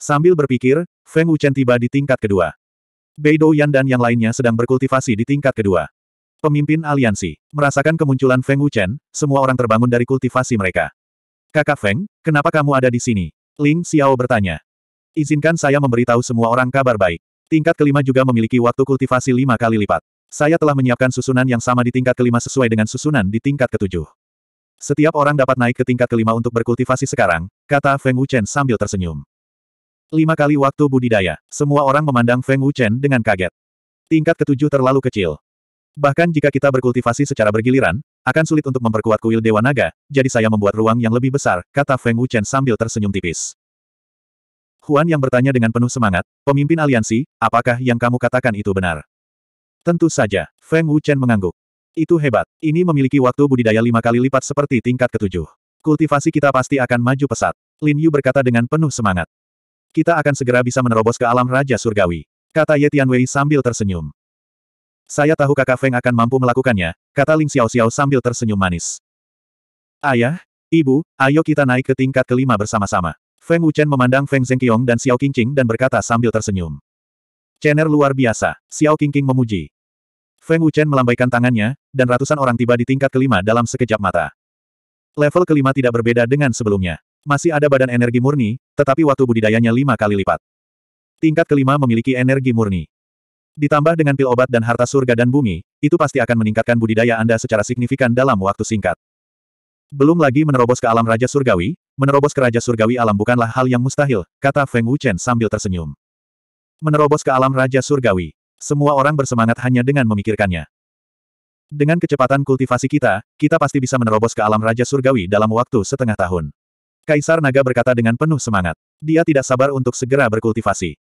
Sambil berpikir, Feng Wuchen tiba di tingkat kedua. Beidou Yan dan yang lainnya sedang berkultivasi di tingkat kedua. Pemimpin aliansi, merasakan kemunculan Feng Wuchen, semua orang terbangun dari kultivasi mereka. Kakak Feng, kenapa kamu ada di sini? Ling Xiao bertanya. Izinkan saya memberitahu semua orang kabar baik. Tingkat kelima juga memiliki waktu kultivasi lima kali lipat. Saya telah menyiapkan susunan yang sama di tingkat kelima sesuai dengan susunan di tingkat ketujuh. Setiap orang dapat naik ke tingkat kelima untuk berkultivasi sekarang, kata Feng Wuchen sambil tersenyum. Lima kali waktu budidaya, semua orang memandang Feng Wuchen dengan kaget. Tingkat ketujuh terlalu kecil. Bahkan jika kita berkultivasi secara bergiliran, akan sulit untuk memperkuat kuil Dewa Naga, jadi saya membuat ruang yang lebih besar, kata Feng Wuchen sambil tersenyum tipis. Huan yang bertanya dengan penuh semangat, pemimpin aliansi, apakah yang kamu katakan itu benar? Tentu saja, Feng Wuchen mengangguk. Itu hebat, ini memiliki waktu budidaya lima kali lipat seperti tingkat ketujuh. Kultivasi kita pasti akan maju pesat, Lin Yu berkata dengan penuh semangat. Kita akan segera bisa menerobos ke alam Raja Surgawi. Kata Ye Tianwei sambil tersenyum. Saya tahu kakak Feng akan mampu melakukannya, kata Ling Xiao Xiao sambil tersenyum manis. Ayah, ibu, ayo kita naik ke tingkat kelima bersama-sama. Feng Wuchen memandang Feng Zhengqiong dan Xiao Qingqing dan berkata sambil tersenyum. Cener luar biasa, Xiao Qingqing memuji. Feng Wuchen melambaikan tangannya, dan ratusan orang tiba di tingkat kelima dalam sekejap mata. Level kelima tidak berbeda dengan sebelumnya. Masih ada badan energi murni, tetapi waktu budidayanya lima kali lipat. Tingkat kelima memiliki energi murni. Ditambah dengan pil obat dan harta surga dan bumi, itu pasti akan meningkatkan budidaya Anda secara signifikan dalam waktu singkat. Belum lagi menerobos ke alam Raja Surgawi, menerobos ke Raja Surgawi alam bukanlah hal yang mustahil, kata Feng Wuchen sambil tersenyum. Menerobos ke alam Raja Surgawi. Semua orang bersemangat hanya dengan memikirkannya. Dengan kecepatan kultivasi kita, kita pasti bisa menerobos ke alam Raja Surgawi dalam waktu setengah tahun. Kaisar Naga berkata dengan penuh semangat. Dia tidak sabar untuk segera berkultivasi.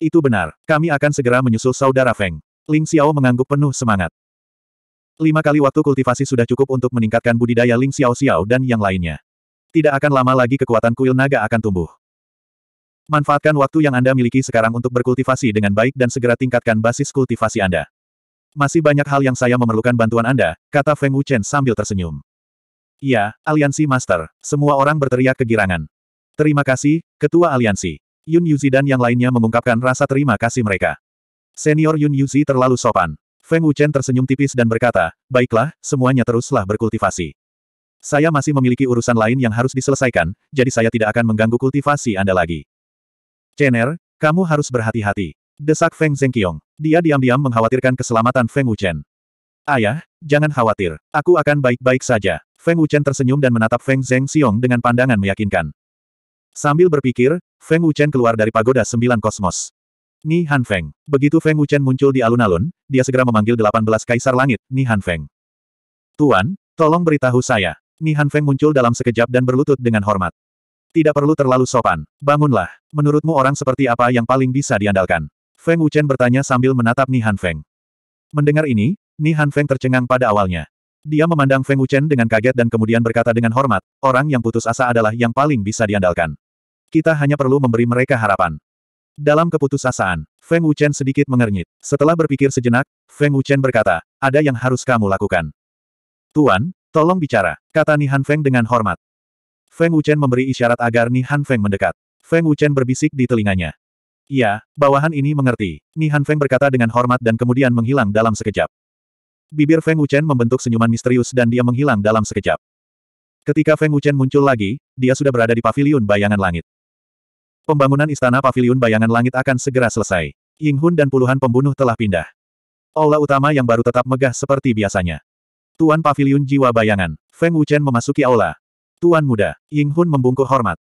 Itu benar, kami akan segera menyusul saudara Feng. Ling Xiao mengangguk penuh semangat. Lima kali waktu kultivasi sudah cukup untuk meningkatkan budidaya Ling Xiao Xiao dan yang lainnya. Tidak akan lama lagi kekuatan kuil naga akan tumbuh. Manfaatkan waktu yang Anda miliki sekarang untuk berkultivasi dengan baik dan segera tingkatkan basis kultivasi Anda. Masih banyak hal yang saya memerlukan bantuan Anda, kata Feng Wuchen sambil tersenyum. Iya, aliansi master. Semua orang berteriak kegirangan. Terima kasih, Ketua Aliansi. Yun Yuzi dan yang lainnya mengungkapkan rasa terima kasih mereka. Senior Yun Yuzi terlalu sopan. Feng Wuchen tersenyum tipis dan berkata, baiklah, semuanya teruslah berkultivasi. Saya masih memiliki urusan lain yang harus diselesaikan, jadi saya tidak akan mengganggu kultivasi Anda lagi. Chener, kamu harus berhati-hati. Desak Feng Zhengqiong. Dia diam-diam mengkhawatirkan keselamatan Feng Wuchen. Ayah, jangan khawatir. Aku akan baik-baik saja. Feng Wuchen tersenyum dan menatap Feng Zheng Xiong dengan pandangan meyakinkan. Sambil berpikir, Feng Wuchen keluar dari pagoda sembilan kosmos. Ni Han Feng. Begitu Feng Wuchen muncul di alun-alun, dia segera memanggil 18 kaisar langit, Ni Han Feng. Tuan, tolong beritahu saya. Ni Han Feng muncul dalam sekejap dan berlutut dengan hormat. Tidak perlu terlalu sopan. Bangunlah. Menurutmu orang seperti apa yang paling bisa diandalkan? Feng Wuchen bertanya sambil menatap Ni Han Feng. Mendengar ini, Ni Han Feng tercengang pada awalnya. Dia memandang Feng Wuchen dengan kaget dan kemudian berkata dengan hormat, orang yang putus asa adalah yang paling bisa diandalkan. Kita hanya perlu memberi mereka harapan. Dalam keputusasaan, Feng Wuchen sedikit mengernyit. Setelah berpikir sejenak, Feng Wuchen berkata, ada yang harus kamu lakukan. Tuan, tolong bicara, kata Ni Han Feng dengan hormat. Feng Wuchen memberi isyarat agar Ni Han Feng mendekat. Feng Wuchen berbisik di telinganya. "Ya, bawahan ini mengerti. Ni Han Feng berkata dengan hormat dan kemudian menghilang dalam sekejap. Bibir Feng Wuchen membentuk senyuman misterius dan dia menghilang dalam sekejap. Ketika Feng Wuchen muncul lagi, dia sudah berada di paviliun bayangan langit. Pembangunan istana paviliun bayangan langit akan segera selesai. Ying Hun dan puluhan pembunuh telah pindah. Aula utama yang baru tetap megah seperti biasanya. Tuan Paviliun Jiwa Bayangan, Feng Wuchen memasuki aula. Tuan muda, Ying Hun membungkuk hormat.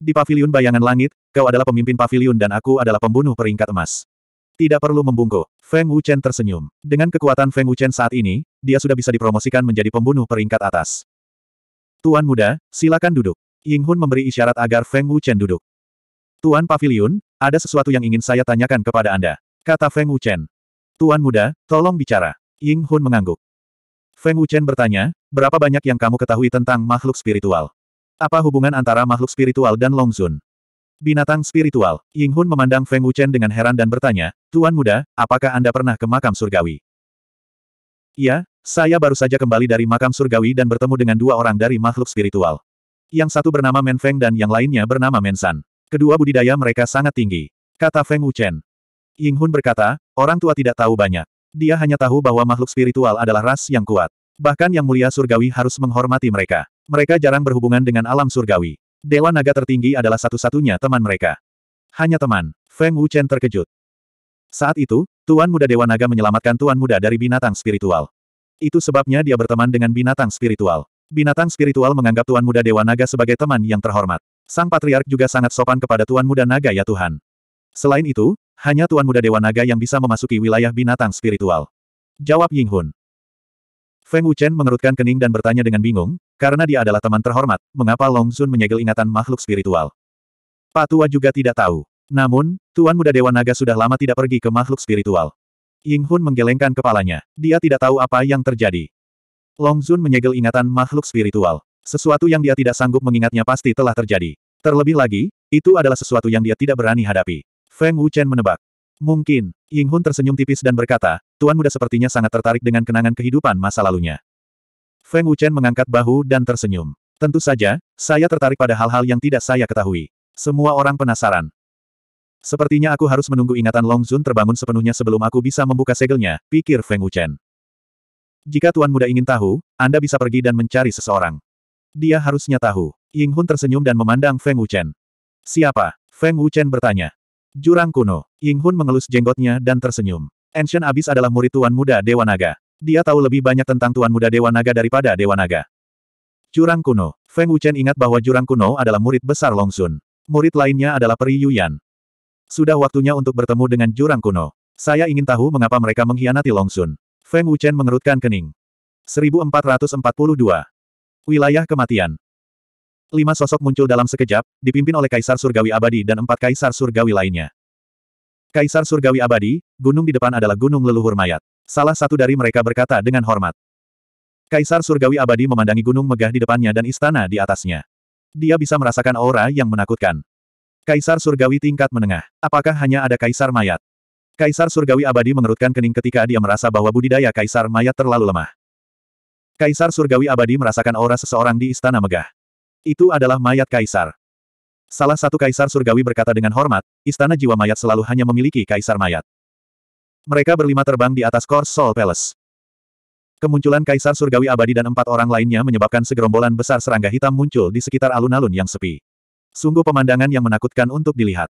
Di Paviliun Bayangan Langit, kau adalah pemimpin paviliun dan aku adalah pembunuh peringkat emas. Tidak perlu membungkuk. Feng Wuchen tersenyum. Dengan kekuatan Feng Wuchen saat ini, dia sudah bisa dipromosikan menjadi pembunuh peringkat atas. Tuan muda, silakan duduk. Ying Hun memberi isyarat agar Feng Wuchen duduk. Tuan Pavilion, ada sesuatu yang ingin saya tanyakan kepada Anda. Kata Feng Wuchen. Tuan muda, tolong bicara. Ying Hun mengangguk. Feng Wuchen bertanya, berapa banyak yang kamu ketahui tentang makhluk spiritual? Apa hubungan antara makhluk spiritual dan Long Zun? Binatang spiritual, Ying Hun memandang Feng Wuchen dengan heran dan bertanya, Tuan muda, apakah Anda pernah ke makam surgawi? Iya, saya baru saja kembali dari makam surgawi dan bertemu dengan dua orang dari makhluk spiritual. Yang satu bernama Men Feng dan yang lainnya bernama Men San. Kedua budidaya mereka sangat tinggi. Kata Feng Wuchen. Ying Hun berkata, orang tua tidak tahu banyak. Dia hanya tahu bahwa makhluk spiritual adalah ras yang kuat. Bahkan yang mulia surgawi harus menghormati mereka. Mereka jarang berhubungan dengan alam surgawi. Dewa naga tertinggi adalah satu-satunya teman mereka. Hanya teman. Feng Wuchen terkejut. Saat itu, Tuan Muda Dewa Naga menyelamatkan Tuan Muda dari binatang spiritual. Itu sebabnya dia berteman dengan binatang spiritual. Binatang spiritual menganggap Tuan Muda Dewa Naga sebagai teman yang terhormat. Sang Patriark juga sangat sopan kepada Tuan Muda Naga ya Tuhan. Selain itu, hanya Tuan Muda Dewa Naga yang bisa memasuki wilayah binatang spiritual. Jawab Ying Hun. Feng Wuchen mengerutkan kening dan bertanya dengan bingung, karena dia adalah teman terhormat, mengapa Long Zun menyegel ingatan makhluk spiritual? Pak tua juga tidak tahu. Namun, Tuan Muda Dewa Naga sudah lama tidak pergi ke makhluk spiritual. Ying Hun menggelengkan kepalanya. Dia tidak tahu apa yang terjadi. Long Zun menyegel ingatan makhluk spiritual. Sesuatu yang dia tidak sanggup mengingatnya pasti telah terjadi. Terlebih lagi, itu adalah sesuatu yang dia tidak berani hadapi. Feng Wuchen menebak. Mungkin, Ying Hun tersenyum tipis dan berkata, Tuan Muda sepertinya sangat tertarik dengan kenangan kehidupan masa lalunya. Feng Wuchen mengangkat bahu dan tersenyum. Tentu saja, saya tertarik pada hal-hal yang tidak saya ketahui. Semua orang penasaran. Sepertinya aku harus menunggu ingatan Long Zun terbangun sepenuhnya sebelum aku bisa membuka segelnya, pikir Feng Wuchen. Jika Tuan Muda ingin tahu, Anda bisa pergi dan mencari seseorang. Dia harusnya tahu. Ying Hun tersenyum dan memandang Feng Wuchen. Siapa? Feng Wuchen bertanya. Jurang kuno. Ying Hun mengelus jenggotnya dan tersenyum. Ancient Abyss adalah murid Tuan Muda Dewa Naga. Dia tahu lebih banyak tentang Tuan Muda Dewa Naga daripada Dewa Naga. Jurang kuno. Feng Wuchen ingat bahwa jurang kuno adalah murid besar Long Sun. Murid lainnya adalah Peri Yuyan. Sudah waktunya untuk bertemu dengan jurang kuno. Saya ingin tahu mengapa mereka mengkhianati Long Sun. Feng Wuchen mengerutkan kening. 1442. Wilayah kematian. Lima sosok muncul dalam sekejap, dipimpin oleh Kaisar Surgawi Abadi dan empat Kaisar Surgawi lainnya. Kaisar Surgawi Abadi, gunung di depan adalah gunung leluhur mayat. Salah satu dari mereka berkata dengan hormat. Kaisar Surgawi Abadi memandangi gunung megah di depannya dan istana di atasnya. Dia bisa merasakan aura yang menakutkan. Kaisar Surgawi tingkat menengah. Apakah hanya ada Kaisar Mayat? Kaisar Surgawi Abadi mengerutkan kening ketika dia merasa bahwa budidaya Kaisar Mayat terlalu lemah. Kaisar Surgawi Abadi merasakan aura seseorang di istana megah. Itu adalah mayat Kaisar. Salah satu Kaisar Surgawi berkata dengan hormat, istana jiwa mayat selalu hanya memiliki Kaisar Mayat. Mereka berlima terbang di atas Kors Soul Palace. Kemunculan Kaisar Surgawi Abadi dan empat orang lainnya menyebabkan segerombolan besar serangga hitam muncul di sekitar alun-alun yang sepi. Sungguh pemandangan yang menakutkan untuk dilihat.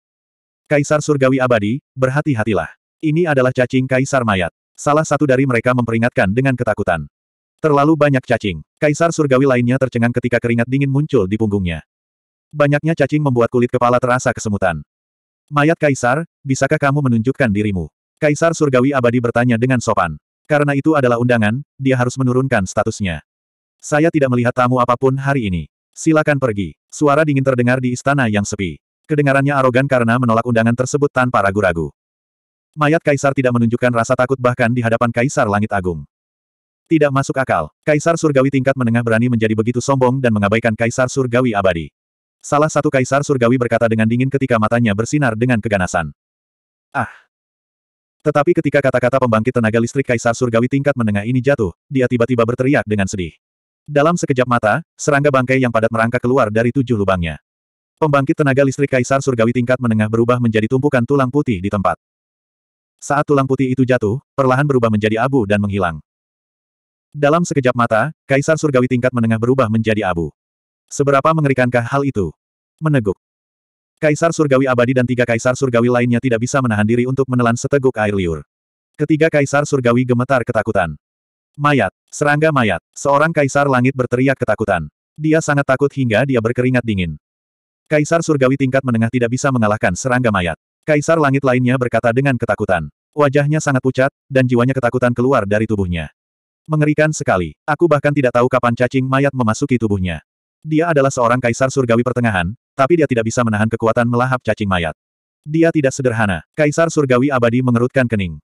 Kaisar Surgawi Abadi, berhati-hatilah. Ini adalah cacing Kaisar Mayat. Salah satu dari mereka memperingatkan dengan ketakutan. Terlalu banyak cacing. Kaisar Surgawi lainnya tercengang ketika keringat dingin muncul di punggungnya. Banyaknya cacing membuat kulit kepala terasa kesemutan. Mayat Kaisar, bisakah kamu menunjukkan dirimu? Kaisar Surgawi Abadi bertanya dengan sopan. Karena itu adalah undangan, dia harus menurunkan statusnya. Saya tidak melihat tamu apapun hari ini. Silakan pergi. Suara dingin terdengar di istana yang sepi. Kedengarannya arogan karena menolak undangan tersebut tanpa ragu-ragu. Mayat kaisar tidak menunjukkan rasa takut bahkan di hadapan kaisar langit agung. Tidak masuk akal, kaisar surgawi tingkat menengah berani menjadi begitu sombong dan mengabaikan kaisar surgawi abadi. Salah satu kaisar surgawi berkata dengan dingin ketika matanya bersinar dengan keganasan. Ah, tetapi ketika kata-kata pembangkit tenaga listrik kaisar surgawi tingkat menengah ini jatuh, dia tiba-tiba berteriak dengan sedih. Dalam sekejap mata, serangga bangkai yang padat merangkak keluar dari tujuh lubangnya. Pembangkit tenaga listrik kaisar surgawi tingkat menengah berubah menjadi tumpukan tulang putih di tempat. Saat tulang putih itu jatuh, perlahan berubah menjadi abu dan menghilang. Dalam sekejap mata, kaisar surgawi tingkat menengah berubah menjadi abu. Seberapa mengerikankah hal itu? Meneguk. Kaisar Surgawi Abadi dan tiga Kaisar Surgawi lainnya tidak bisa menahan diri untuk menelan seteguk air liur. Ketiga Kaisar Surgawi gemetar ketakutan. Mayat, serangga mayat, seorang Kaisar Langit berteriak ketakutan. Dia sangat takut hingga dia berkeringat dingin. Kaisar Surgawi tingkat menengah tidak bisa mengalahkan serangga mayat. Kaisar Langit lainnya berkata dengan ketakutan. Wajahnya sangat pucat, dan jiwanya ketakutan keluar dari tubuhnya. Mengerikan sekali. Aku bahkan tidak tahu kapan cacing mayat memasuki tubuhnya. Dia adalah seorang kaisar surgawi pertengahan, tapi dia tidak bisa menahan kekuatan melahap cacing mayat. Dia tidak sederhana. Kaisar surgawi abadi mengerutkan kening.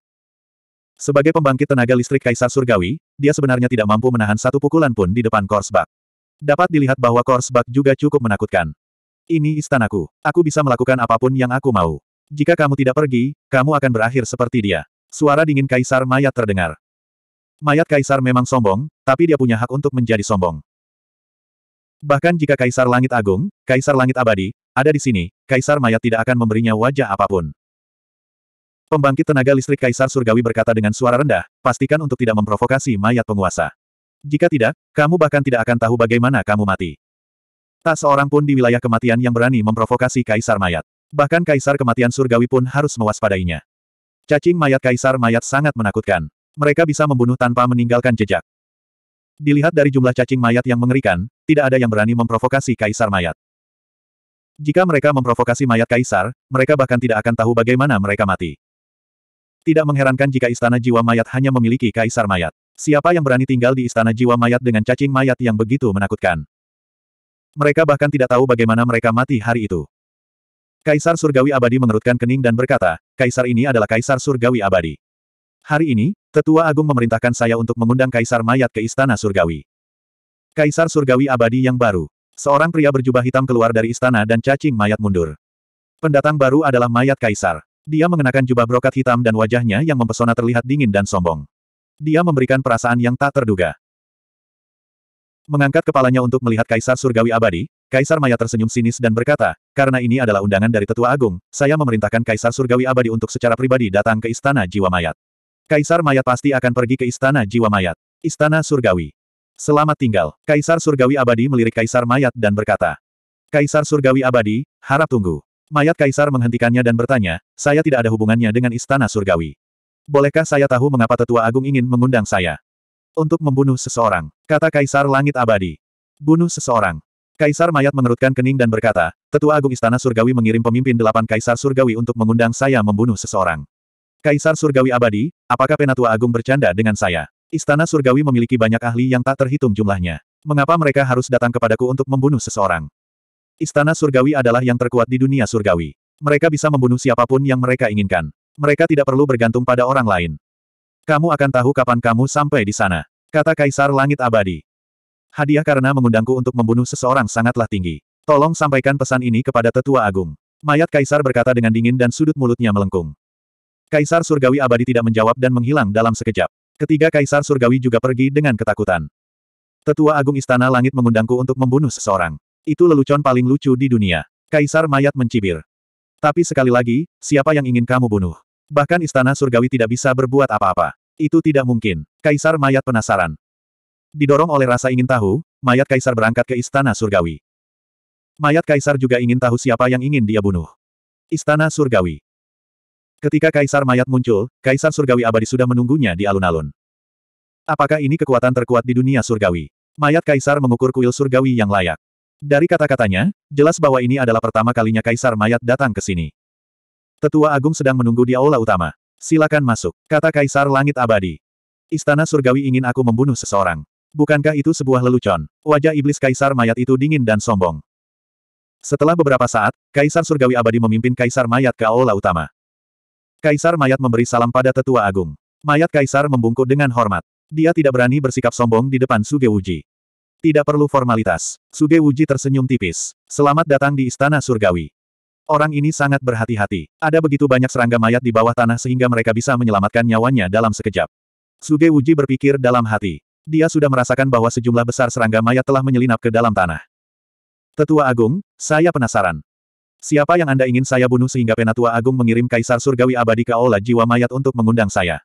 Sebagai pembangkit tenaga listrik kaisar surgawi, dia sebenarnya tidak mampu menahan satu pukulan pun di depan Korsbak. Dapat dilihat bahwa Korsbak juga cukup menakutkan. Ini istanaku. Aku bisa melakukan apapun yang aku mau. Jika kamu tidak pergi, kamu akan berakhir seperti dia. Suara dingin kaisar mayat terdengar. Mayat kaisar memang sombong, tapi dia punya hak untuk menjadi sombong. Bahkan jika Kaisar Langit Agung, Kaisar Langit Abadi, ada di sini, Kaisar Mayat tidak akan memberinya wajah apapun. Pembangkit tenaga listrik Kaisar Surgawi berkata dengan suara rendah, pastikan untuk tidak memprovokasi mayat penguasa. Jika tidak, kamu bahkan tidak akan tahu bagaimana kamu mati. Tak seorang pun di wilayah kematian yang berani memprovokasi Kaisar Mayat. Bahkan Kaisar Kematian Surgawi pun harus mewaspadainya. Cacing mayat Kaisar Mayat sangat menakutkan. Mereka bisa membunuh tanpa meninggalkan jejak. Dilihat dari jumlah cacing mayat yang mengerikan, tidak ada yang berani memprovokasi kaisar mayat. Jika mereka memprovokasi mayat kaisar, mereka bahkan tidak akan tahu bagaimana mereka mati. Tidak mengherankan jika istana jiwa mayat hanya memiliki kaisar mayat. Siapa yang berani tinggal di istana jiwa mayat dengan cacing mayat yang begitu menakutkan? Mereka bahkan tidak tahu bagaimana mereka mati hari itu. Kaisar Surgawi Abadi mengerutkan kening dan berkata, Kaisar ini adalah Kaisar Surgawi Abadi. Hari ini, Tetua Agung memerintahkan saya untuk mengundang Kaisar Mayat ke Istana Surgawi. Kaisar Surgawi Abadi yang baru. Seorang pria berjubah hitam keluar dari istana dan cacing mayat mundur. Pendatang baru adalah mayat kaisar. Dia mengenakan jubah brokat hitam dan wajahnya yang mempesona terlihat dingin dan sombong. Dia memberikan perasaan yang tak terduga. Mengangkat kepalanya untuk melihat Kaisar Surgawi Abadi, Kaisar Maya tersenyum sinis dan berkata, karena ini adalah undangan dari Tetua Agung, saya memerintahkan Kaisar Surgawi Abadi untuk secara pribadi datang ke Istana Jiwa Mayat. Kaisar Mayat pasti akan pergi ke Istana Jiwa Mayat. Istana Surgawi. Selamat tinggal. Kaisar Surgawi Abadi melirik Kaisar Mayat dan berkata. Kaisar Surgawi Abadi, harap tunggu. Mayat Kaisar menghentikannya dan bertanya, saya tidak ada hubungannya dengan Istana Surgawi. Bolehkah saya tahu mengapa Tetua Agung ingin mengundang saya? Untuk membunuh seseorang, kata Kaisar Langit Abadi. Bunuh seseorang. Kaisar Mayat mengerutkan kening dan berkata, Tetua Agung Istana Surgawi mengirim pemimpin delapan Kaisar Surgawi untuk mengundang saya membunuh seseorang. Kaisar Surgawi Abadi, apakah Penatua Agung bercanda dengan saya? Istana Surgawi memiliki banyak ahli yang tak terhitung jumlahnya. Mengapa mereka harus datang kepadaku untuk membunuh seseorang? Istana Surgawi adalah yang terkuat di dunia Surgawi. Mereka bisa membunuh siapapun yang mereka inginkan. Mereka tidak perlu bergantung pada orang lain. Kamu akan tahu kapan kamu sampai di sana. Kata Kaisar Langit Abadi. Hadiah karena mengundangku untuk membunuh seseorang sangatlah tinggi. Tolong sampaikan pesan ini kepada Tetua Agung. Mayat Kaisar berkata dengan dingin dan sudut mulutnya melengkung. Kaisar Surgawi Abadi tidak menjawab dan menghilang dalam sekejap. Ketiga kaisar surgawi juga pergi dengan ketakutan. Tetua Agung Istana Langit mengundangku untuk membunuh seseorang. Itu lelucon paling lucu di dunia. Kaisar mayat mencibir. Tapi sekali lagi, siapa yang ingin kamu bunuh? Bahkan Istana Surgawi tidak bisa berbuat apa-apa. Itu tidak mungkin. Kaisar mayat penasaran. Didorong oleh rasa ingin tahu, mayat kaisar berangkat ke Istana Surgawi. Mayat kaisar juga ingin tahu siapa yang ingin dia bunuh. Istana Surgawi. Ketika Kaisar Mayat muncul, Kaisar Surgawi Abadi sudah menunggunya di alun-alun. Apakah ini kekuatan terkuat di dunia surgawi? Mayat Kaisar mengukur kuil surgawi yang layak. Dari kata-katanya, jelas bahwa ini adalah pertama kalinya Kaisar Mayat datang ke sini. Tetua Agung sedang menunggu di aula utama. Silakan masuk, kata Kaisar Langit Abadi. Istana surgawi ingin aku membunuh seseorang. Bukankah itu sebuah lelucon? Wajah iblis Kaisar Mayat itu dingin dan sombong. Setelah beberapa saat, Kaisar Surgawi Abadi memimpin Kaisar Mayat ke aula utama. Kaisar Mayat memberi salam pada tetua agung. Mayat Kaisar membungkuk dengan hormat. Dia tidak berani bersikap sombong di depan Suge Wuji. Tidak perlu formalitas. Suge Wuji tersenyum tipis. Selamat datang di Istana Surgawi. Orang ini sangat berhati-hati. Ada begitu banyak serangga mayat di bawah tanah sehingga mereka bisa menyelamatkan nyawanya dalam sekejap. Suge Wuji berpikir dalam hati. Dia sudah merasakan bahwa sejumlah besar serangga mayat telah menyelinap ke dalam tanah. Tetua Agung, saya penasaran. Siapa yang Anda ingin saya bunuh sehingga Penatua Agung mengirim Kaisar Surgawi Abadi ke Aula Jiwa Mayat untuk mengundang saya?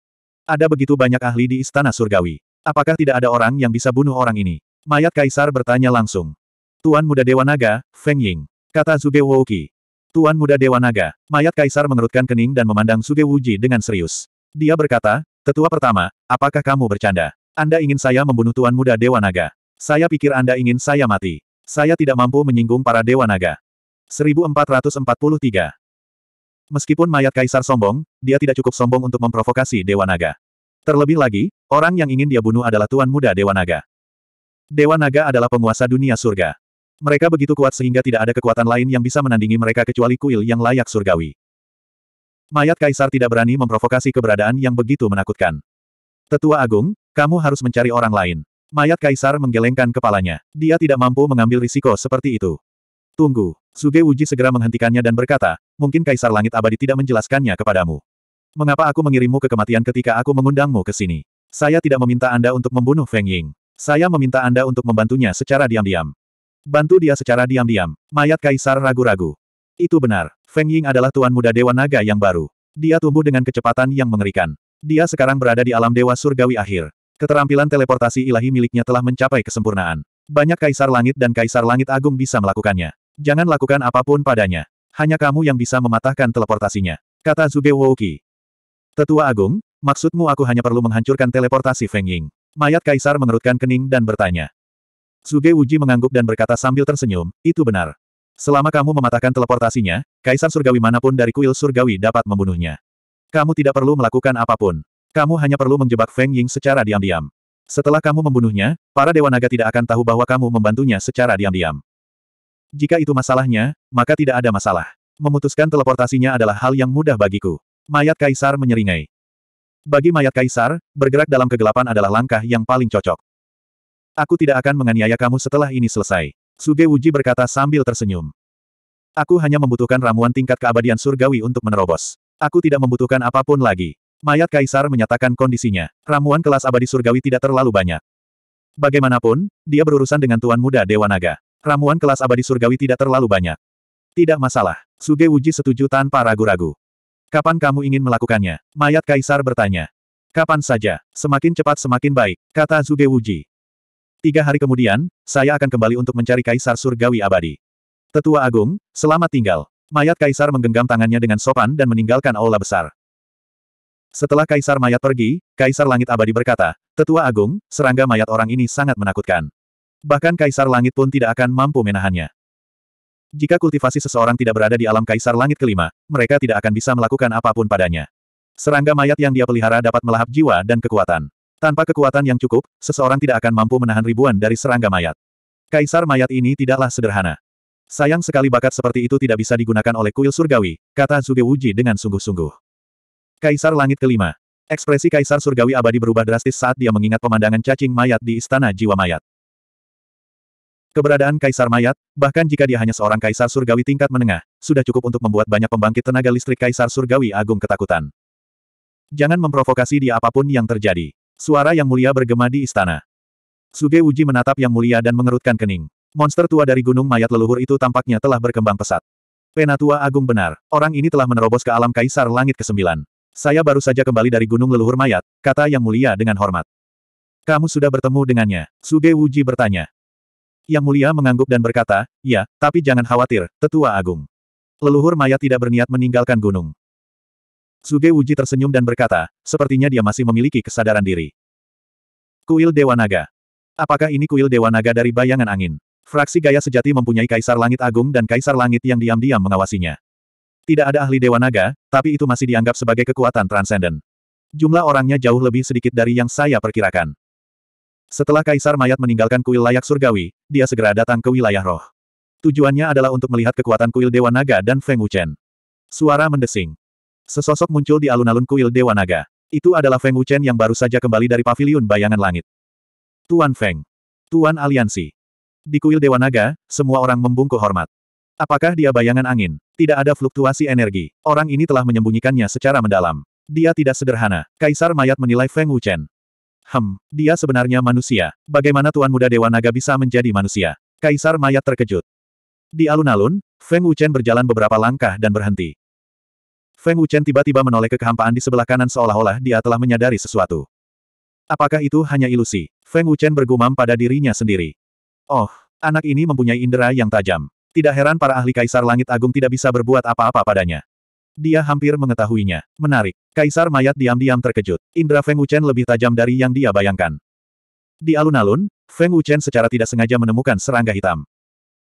Ada begitu banyak ahli di Istana Surgawi. Apakah tidak ada orang yang bisa bunuh orang ini? Mayat Kaisar bertanya langsung. Tuan Muda Dewa Naga, Feng Ying. Kata Zuge Wouki. Tuan Muda Dewa Naga. Mayat Kaisar mengerutkan kening dan memandang Suge Wuji dengan serius. Dia berkata, Tetua pertama, apakah kamu bercanda? Anda ingin saya membunuh Tuan Muda Dewa Naga? Saya pikir Anda ingin saya mati. Saya tidak mampu menyinggung para Dewa Naga. 1443. Meskipun mayat kaisar sombong, dia tidak cukup sombong untuk memprovokasi Dewa Naga. Terlebih lagi, orang yang ingin dia bunuh adalah Tuan Muda Dewa Naga. Dewa Naga adalah penguasa dunia surga. Mereka begitu kuat sehingga tidak ada kekuatan lain yang bisa menandingi mereka kecuali kuil yang layak surgawi. Mayat kaisar tidak berani memprovokasi keberadaan yang begitu menakutkan. Tetua Agung, kamu harus mencari orang lain. Mayat kaisar menggelengkan kepalanya. Dia tidak mampu mengambil risiko seperti itu. Tunggu. Suge Uji segera menghentikannya dan berkata, mungkin Kaisar Langit Abadi tidak menjelaskannya kepadamu. Mengapa aku mengirimmu ke kematian ketika aku mengundangmu ke sini? Saya tidak meminta Anda untuk membunuh Feng Ying. Saya meminta Anda untuk membantunya secara diam-diam. Bantu dia secara diam-diam. Mayat Kaisar ragu-ragu. Itu benar. Feng Ying adalah tuan muda Dewa Naga yang baru. Dia tumbuh dengan kecepatan yang mengerikan. Dia sekarang berada di alam Dewa Surgawi akhir. Keterampilan teleportasi ilahi miliknya telah mencapai kesempurnaan. Banyak kaisar langit dan kaisar langit agung bisa melakukannya. Jangan lakukan apapun padanya. Hanya kamu yang bisa mematahkan teleportasinya. Kata Zuge Wouki. Tetua Agung, maksudmu aku hanya perlu menghancurkan teleportasi Feng Ying. Mayat Kaisar mengerutkan kening dan bertanya. Zuge Wuji mengangguk dan berkata sambil tersenyum, itu benar. Selama kamu mematahkan teleportasinya, Kaisar Surgawi manapun dari kuil Surgawi dapat membunuhnya. Kamu tidak perlu melakukan apapun. Kamu hanya perlu menjebak Feng Ying secara diam-diam. Setelah kamu membunuhnya, para Dewa Naga tidak akan tahu bahwa kamu membantunya secara diam-diam. Jika itu masalahnya, maka tidak ada masalah. Memutuskan teleportasinya adalah hal yang mudah bagiku. Mayat kaisar menyeringai. Bagi mayat kaisar, bergerak dalam kegelapan adalah langkah yang paling cocok. Aku tidak akan menganiaya kamu setelah ini selesai. Suge Wuji berkata sambil tersenyum. Aku hanya membutuhkan ramuan tingkat keabadian surgawi untuk menerobos. Aku tidak membutuhkan apapun lagi. Mayat kaisar menyatakan kondisinya. Ramuan kelas abadi surgawi tidak terlalu banyak. Bagaimanapun, dia berurusan dengan Tuan Muda Dewa Naga. Ramuan kelas abadi surgawi tidak terlalu banyak. Tidak masalah. Suge Wuji setuju tanpa ragu-ragu. Kapan kamu ingin melakukannya? Mayat Kaisar bertanya. Kapan saja, semakin cepat semakin baik, kata Suge Wuji. Tiga hari kemudian, saya akan kembali untuk mencari Kaisar Surgawi Abadi. Tetua Agung, selamat tinggal. Mayat Kaisar menggenggam tangannya dengan sopan dan meninggalkan aula besar. Setelah Kaisar Mayat pergi, Kaisar Langit Abadi berkata, Tetua Agung, serangga mayat orang ini sangat menakutkan. Bahkan Kaisar Langit pun tidak akan mampu menahannya. Jika kultivasi seseorang tidak berada di alam Kaisar Langit kelima, mereka tidak akan bisa melakukan apapun padanya. Serangga mayat yang dia pelihara dapat melahap jiwa dan kekuatan. Tanpa kekuatan yang cukup, seseorang tidak akan mampu menahan ribuan dari serangga mayat. Kaisar mayat ini tidaklah sederhana. Sayang sekali bakat seperti itu tidak bisa digunakan oleh kuil surgawi, kata Zuge Wuji dengan sungguh-sungguh. Kaisar Langit kelima. Ekspresi Kaisar Surgawi abadi berubah drastis saat dia mengingat pemandangan cacing mayat di Istana Jiwa Mayat. Keberadaan Kaisar Mayat, bahkan jika dia hanya seorang Kaisar Surgawi tingkat menengah, sudah cukup untuk membuat banyak pembangkit tenaga listrik Kaisar Surgawi Agung ketakutan. Jangan memprovokasi dia apapun yang terjadi. Suara yang mulia bergema di istana. Suge Uji menatap yang mulia dan mengerutkan kening. Monster tua dari gunung mayat leluhur itu tampaknya telah berkembang pesat. Penatua Agung benar, orang ini telah menerobos ke alam Kaisar Langit ke-9. Saya baru saja kembali dari gunung leluhur mayat, kata yang mulia dengan hormat. Kamu sudah bertemu dengannya? Suge Wuji bertanya. Yang mulia mengangguk dan berkata, ya, tapi jangan khawatir, tetua agung. Leluhur Maya tidak berniat meninggalkan gunung. Suge Wuji tersenyum dan berkata, sepertinya dia masih memiliki kesadaran diri. Kuil Dewa Naga. Apakah ini kuil Dewa Naga dari bayangan angin? Fraksi gaya sejati mempunyai Kaisar Langit Agung dan Kaisar Langit yang diam-diam mengawasinya. Tidak ada ahli Dewa Naga, tapi itu masih dianggap sebagai kekuatan transenden. Jumlah orangnya jauh lebih sedikit dari yang saya perkirakan. Setelah kaisar mayat meninggalkan kuil layak surgawi, dia segera datang ke wilayah roh. Tujuannya adalah untuk melihat kekuatan kuil Dewa Naga dan Feng Wuchen. Suara mendesing. Sesosok muncul di alun-alun kuil Dewa Naga. Itu adalah Feng Wuchen yang baru saja kembali dari paviliun bayangan langit. Tuan Feng. Tuan Aliansi. Di kuil Dewa Naga, semua orang membungkuk hormat. Apakah dia bayangan angin? Tidak ada fluktuasi energi. Orang ini telah menyembunyikannya secara mendalam. Dia tidak sederhana. Kaisar mayat menilai Feng Wuchen. Hem, dia sebenarnya manusia. Bagaimana Tuan Muda Dewa Naga bisa menjadi manusia? Kaisar Mayat terkejut. Di alun-alun, Feng Wuchen berjalan beberapa langkah dan berhenti. Feng Wuchen tiba-tiba menoleh ke kehampaan di sebelah kanan seolah-olah dia telah menyadari sesuatu. Apakah itu hanya ilusi? Feng Wuchen bergumam pada dirinya sendiri. Oh, anak ini mempunyai indera yang tajam. Tidak heran para ahli Kaisar Langit Agung tidak bisa berbuat apa-apa padanya. Dia hampir mengetahuinya. Menarik. Kaisar mayat diam-diam terkejut. Indra Feng Wuchen lebih tajam dari yang dia bayangkan. Di alun-alun, Feng Wuchen secara tidak sengaja menemukan serangga hitam.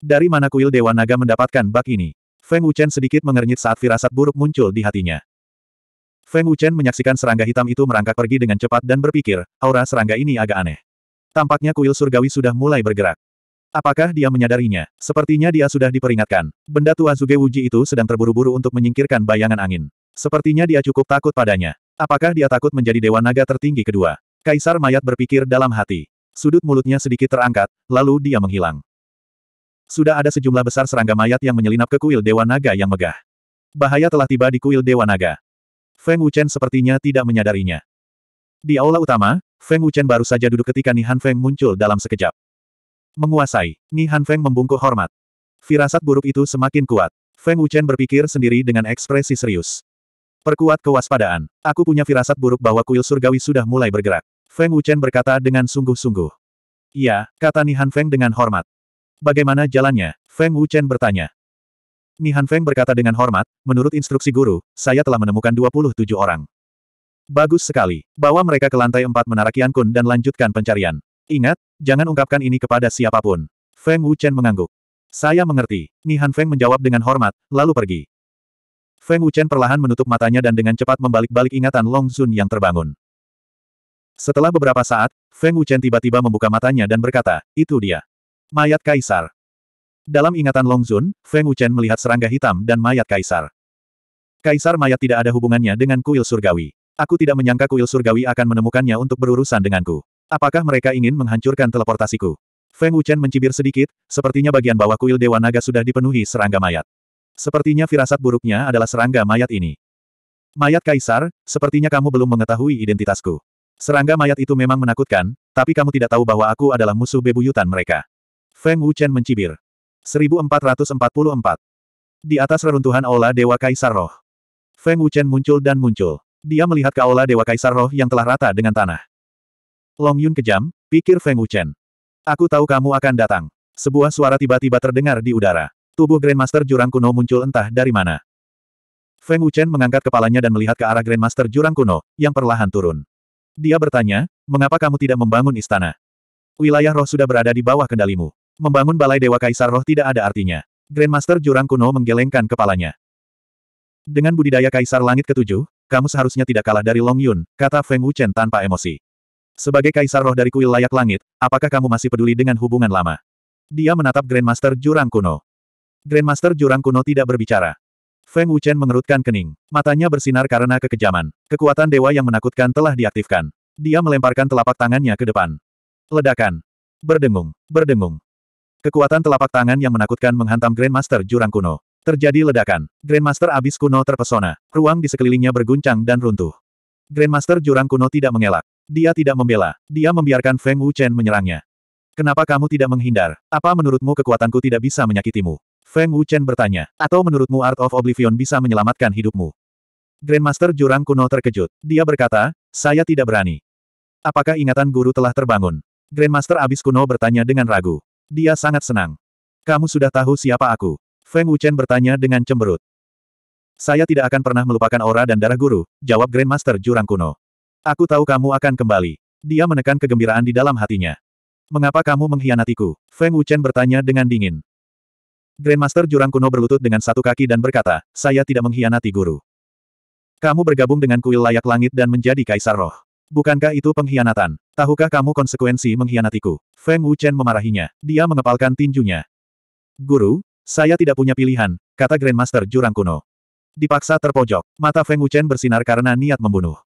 Dari mana kuil Dewa Naga mendapatkan bak ini? Feng Wuchen sedikit mengernyit saat firasat buruk muncul di hatinya. Feng Wuchen menyaksikan serangga hitam itu merangkak pergi dengan cepat dan berpikir, aura serangga ini agak aneh. Tampaknya kuil surgawi sudah mulai bergerak. Apakah dia menyadarinya? Sepertinya dia sudah diperingatkan. Benda tua Zuge Wuji itu sedang terburu-buru untuk menyingkirkan bayangan angin. Sepertinya dia cukup takut padanya. Apakah dia takut menjadi Dewa Naga tertinggi kedua? Kaisar Mayat berpikir dalam hati. Sudut mulutnya sedikit terangkat, lalu dia menghilang. Sudah ada sejumlah besar serangga mayat yang menyelinap ke kuil Dewa Naga yang megah. Bahaya telah tiba di kuil Dewa Naga. Feng Wuchen sepertinya tidak menyadarinya. Di aula utama, Feng Wuchen baru saja duduk ketika Nihan Feng muncul dalam sekejap. Menguasai, Nihan Feng membungkuk hormat. Firasat buruk itu semakin kuat. Feng Wuchen berpikir sendiri dengan ekspresi serius. Perkuat kewaspadaan. Aku punya firasat buruk bahwa kuil surgawi sudah mulai bergerak. Feng Wuchen berkata dengan sungguh-sungguh. Iya, kata Nihan Feng dengan hormat. Bagaimana jalannya? Feng Wuchen bertanya. Nihan Feng berkata dengan hormat, menurut instruksi guru, saya telah menemukan 27 orang. Bagus sekali. Bawa mereka ke lantai empat menara Kun dan lanjutkan pencarian. Ingat, jangan ungkapkan ini kepada siapapun. Feng Wuchen mengangguk. Saya mengerti. Nihan Feng menjawab dengan hormat, lalu pergi. Feng Wuchen perlahan menutup matanya dan dengan cepat membalik-balik ingatan Long Zun yang terbangun. Setelah beberapa saat, Feng Wuchen tiba-tiba membuka matanya dan berkata, itu dia. Mayat Kaisar. Dalam ingatan Long Zun, Feng Wuchen melihat serangga hitam dan mayat Kaisar. Kaisar mayat tidak ada hubungannya dengan kuil surgawi. Aku tidak menyangka kuil surgawi akan menemukannya untuk berurusan denganku. Apakah mereka ingin menghancurkan teleportasiku? Feng Wuchen mencibir sedikit, sepertinya bagian bawah kuil Dewa Naga sudah dipenuhi serangga mayat. Sepertinya firasat buruknya adalah serangga mayat ini. Mayat Kaisar, sepertinya kamu belum mengetahui identitasku. Serangga mayat itu memang menakutkan, tapi kamu tidak tahu bahwa aku adalah musuh bebuyutan mereka. Feng Wuchen mencibir. 1444. Di atas reruntuhan Aula Dewa Kaisar Roh. Feng Wuchen muncul dan muncul. Dia melihat ke Aula Dewa Kaisar Roh yang telah rata dengan tanah. Long Yun kejam, pikir Feng Wuchen. Aku tahu kamu akan datang. Sebuah suara tiba-tiba terdengar di udara. Tubuh Grandmaster Jurang Kuno muncul entah dari mana. Feng Wuchen mengangkat kepalanya dan melihat ke arah Grandmaster Jurang Kuno, yang perlahan turun. Dia bertanya, mengapa kamu tidak membangun istana? Wilayah roh sudah berada di bawah kendalimu. Membangun balai Dewa Kaisar Roh tidak ada artinya. Grandmaster Jurang Kuno menggelengkan kepalanya. Dengan budidaya Kaisar Langit ketujuh, kamu seharusnya tidak kalah dari Long Yun, kata Feng Wuchen tanpa emosi. Sebagai kaisar roh dari kuil layak langit, apakah kamu masih peduli dengan hubungan lama? Dia menatap Grandmaster Jurang Kuno. Grandmaster Jurang Kuno tidak berbicara. Feng Wuchen mengerutkan kening. Matanya bersinar karena kekejaman. Kekuatan dewa yang menakutkan telah diaktifkan. Dia melemparkan telapak tangannya ke depan. Ledakan. Berdengung. Berdengung. Kekuatan telapak tangan yang menakutkan menghantam Grandmaster Jurang Kuno. Terjadi ledakan. Grandmaster Abis Kuno terpesona. Ruang di sekelilingnya berguncang dan runtuh. Grandmaster Jurang Kuno tidak mengelak. Dia tidak membela. Dia membiarkan Feng Wuchen menyerangnya. Kenapa kamu tidak menghindar? Apa menurutmu kekuatanku tidak bisa menyakitimu? Feng Wuchen bertanya. Atau menurutmu Art of Oblivion bisa menyelamatkan hidupmu? Grandmaster Jurang Kuno terkejut. Dia berkata, saya tidak berani. Apakah ingatan guru telah terbangun? Grandmaster Abis Kuno bertanya dengan ragu. Dia sangat senang. Kamu sudah tahu siapa aku? Feng Wuchen bertanya dengan cemberut. Saya tidak akan pernah melupakan aura dan darah guru, jawab Grandmaster Jurang Kuno. Aku tahu kamu akan kembali. Dia menekan kegembiraan di dalam hatinya. Mengapa kamu mengkhianatiku? Feng Wuchen bertanya dengan dingin. Grandmaster Jurang Kuno berlutut dengan satu kaki dan berkata, saya tidak mengkhianati guru. Kamu bergabung dengan kuil layak langit dan menjadi kaisar roh. Bukankah itu pengkhianatan? Tahukah kamu konsekuensi mengkhianatiku? Feng Wuchen memarahinya. Dia mengepalkan tinjunya. Guru, saya tidak punya pilihan, kata Grandmaster Jurang Kuno. Dipaksa terpojok, mata Feng Wuchen bersinar karena niat membunuh.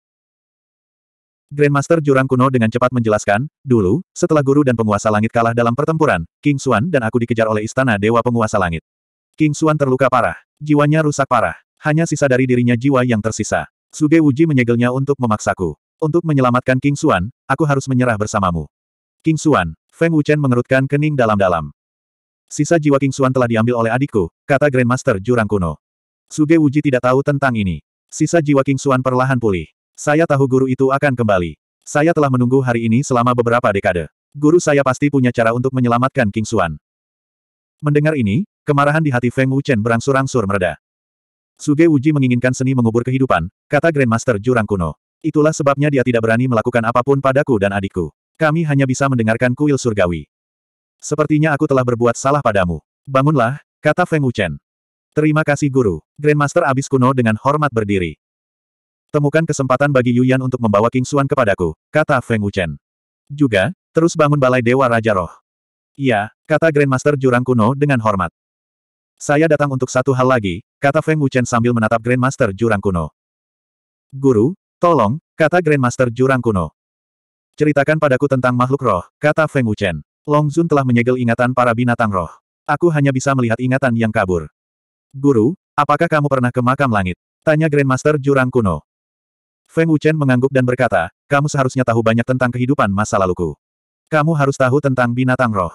Grandmaster Jurang Kuno dengan cepat menjelaskan, dulu, setelah guru dan penguasa langit kalah dalam pertempuran, King Xuan dan aku dikejar oleh istana dewa penguasa langit. King Xuan terluka parah. Jiwanya rusak parah. Hanya sisa dari dirinya jiwa yang tersisa. Suge Wuji menyegelnya untuk memaksaku. Untuk menyelamatkan King Xuan, aku harus menyerah bersamamu. King Xuan, Feng Wuchen mengerutkan kening dalam-dalam. Sisa jiwa King Xuan telah diambil oleh adikku, kata Grandmaster Jurang Kuno. Suge Wuji tidak tahu tentang ini. Sisa jiwa King Xuan perlahan pulih. Saya tahu guru itu akan kembali. Saya telah menunggu hari ini selama beberapa dekade. Guru saya pasti punya cara untuk menyelamatkan King Xuan. Mendengar ini, kemarahan di hati Feng Wuchen berangsur-angsur mereda. Suge Wuji menginginkan seni mengubur kehidupan, kata Grandmaster Jurang Kuno. Itulah sebabnya dia tidak berani melakukan apapun padaku dan adikku. Kami hanya bisa mendengarkan kuil surgawi. Sepertinya aku telah berbuat salah padamu. Bangunlah, kata Feng Wuchen. Terima kasih guru. Grandmaster Abis Kuno dengan hormat berdiri. Temukan kesempatan bagi Yuyan untuk membawa King Xuan kepadaku, kata Feng Wuchen. Juga, terus bangun Balai Dewa Raja Roh. Iya, kata Grandmaster Jurang Kuno dengan hormat. Saya datang untuk satu hal lagi, kata Feng Wuchen sambil menatap Grandmaster Jurang Kuno. Guru, tolong, kata Grandmaster Jurang Kuno. Ceritakan padaku tentang makhluk roh, kata Feng Wuchen. Long Zun telah menyegel ingatan para binatang roh. Aku hanya bisa melihat ingatan yang kabur. Guru, apakah kamu pernah ke makam langit? Tanya Grandmaster Jurang Kuno. Feng Wuchen mengangguk dan berkata, kamu seharusnya tahu banyak tentang kehidupan masa laluku. Kamu harus tahu tentang binatang roh.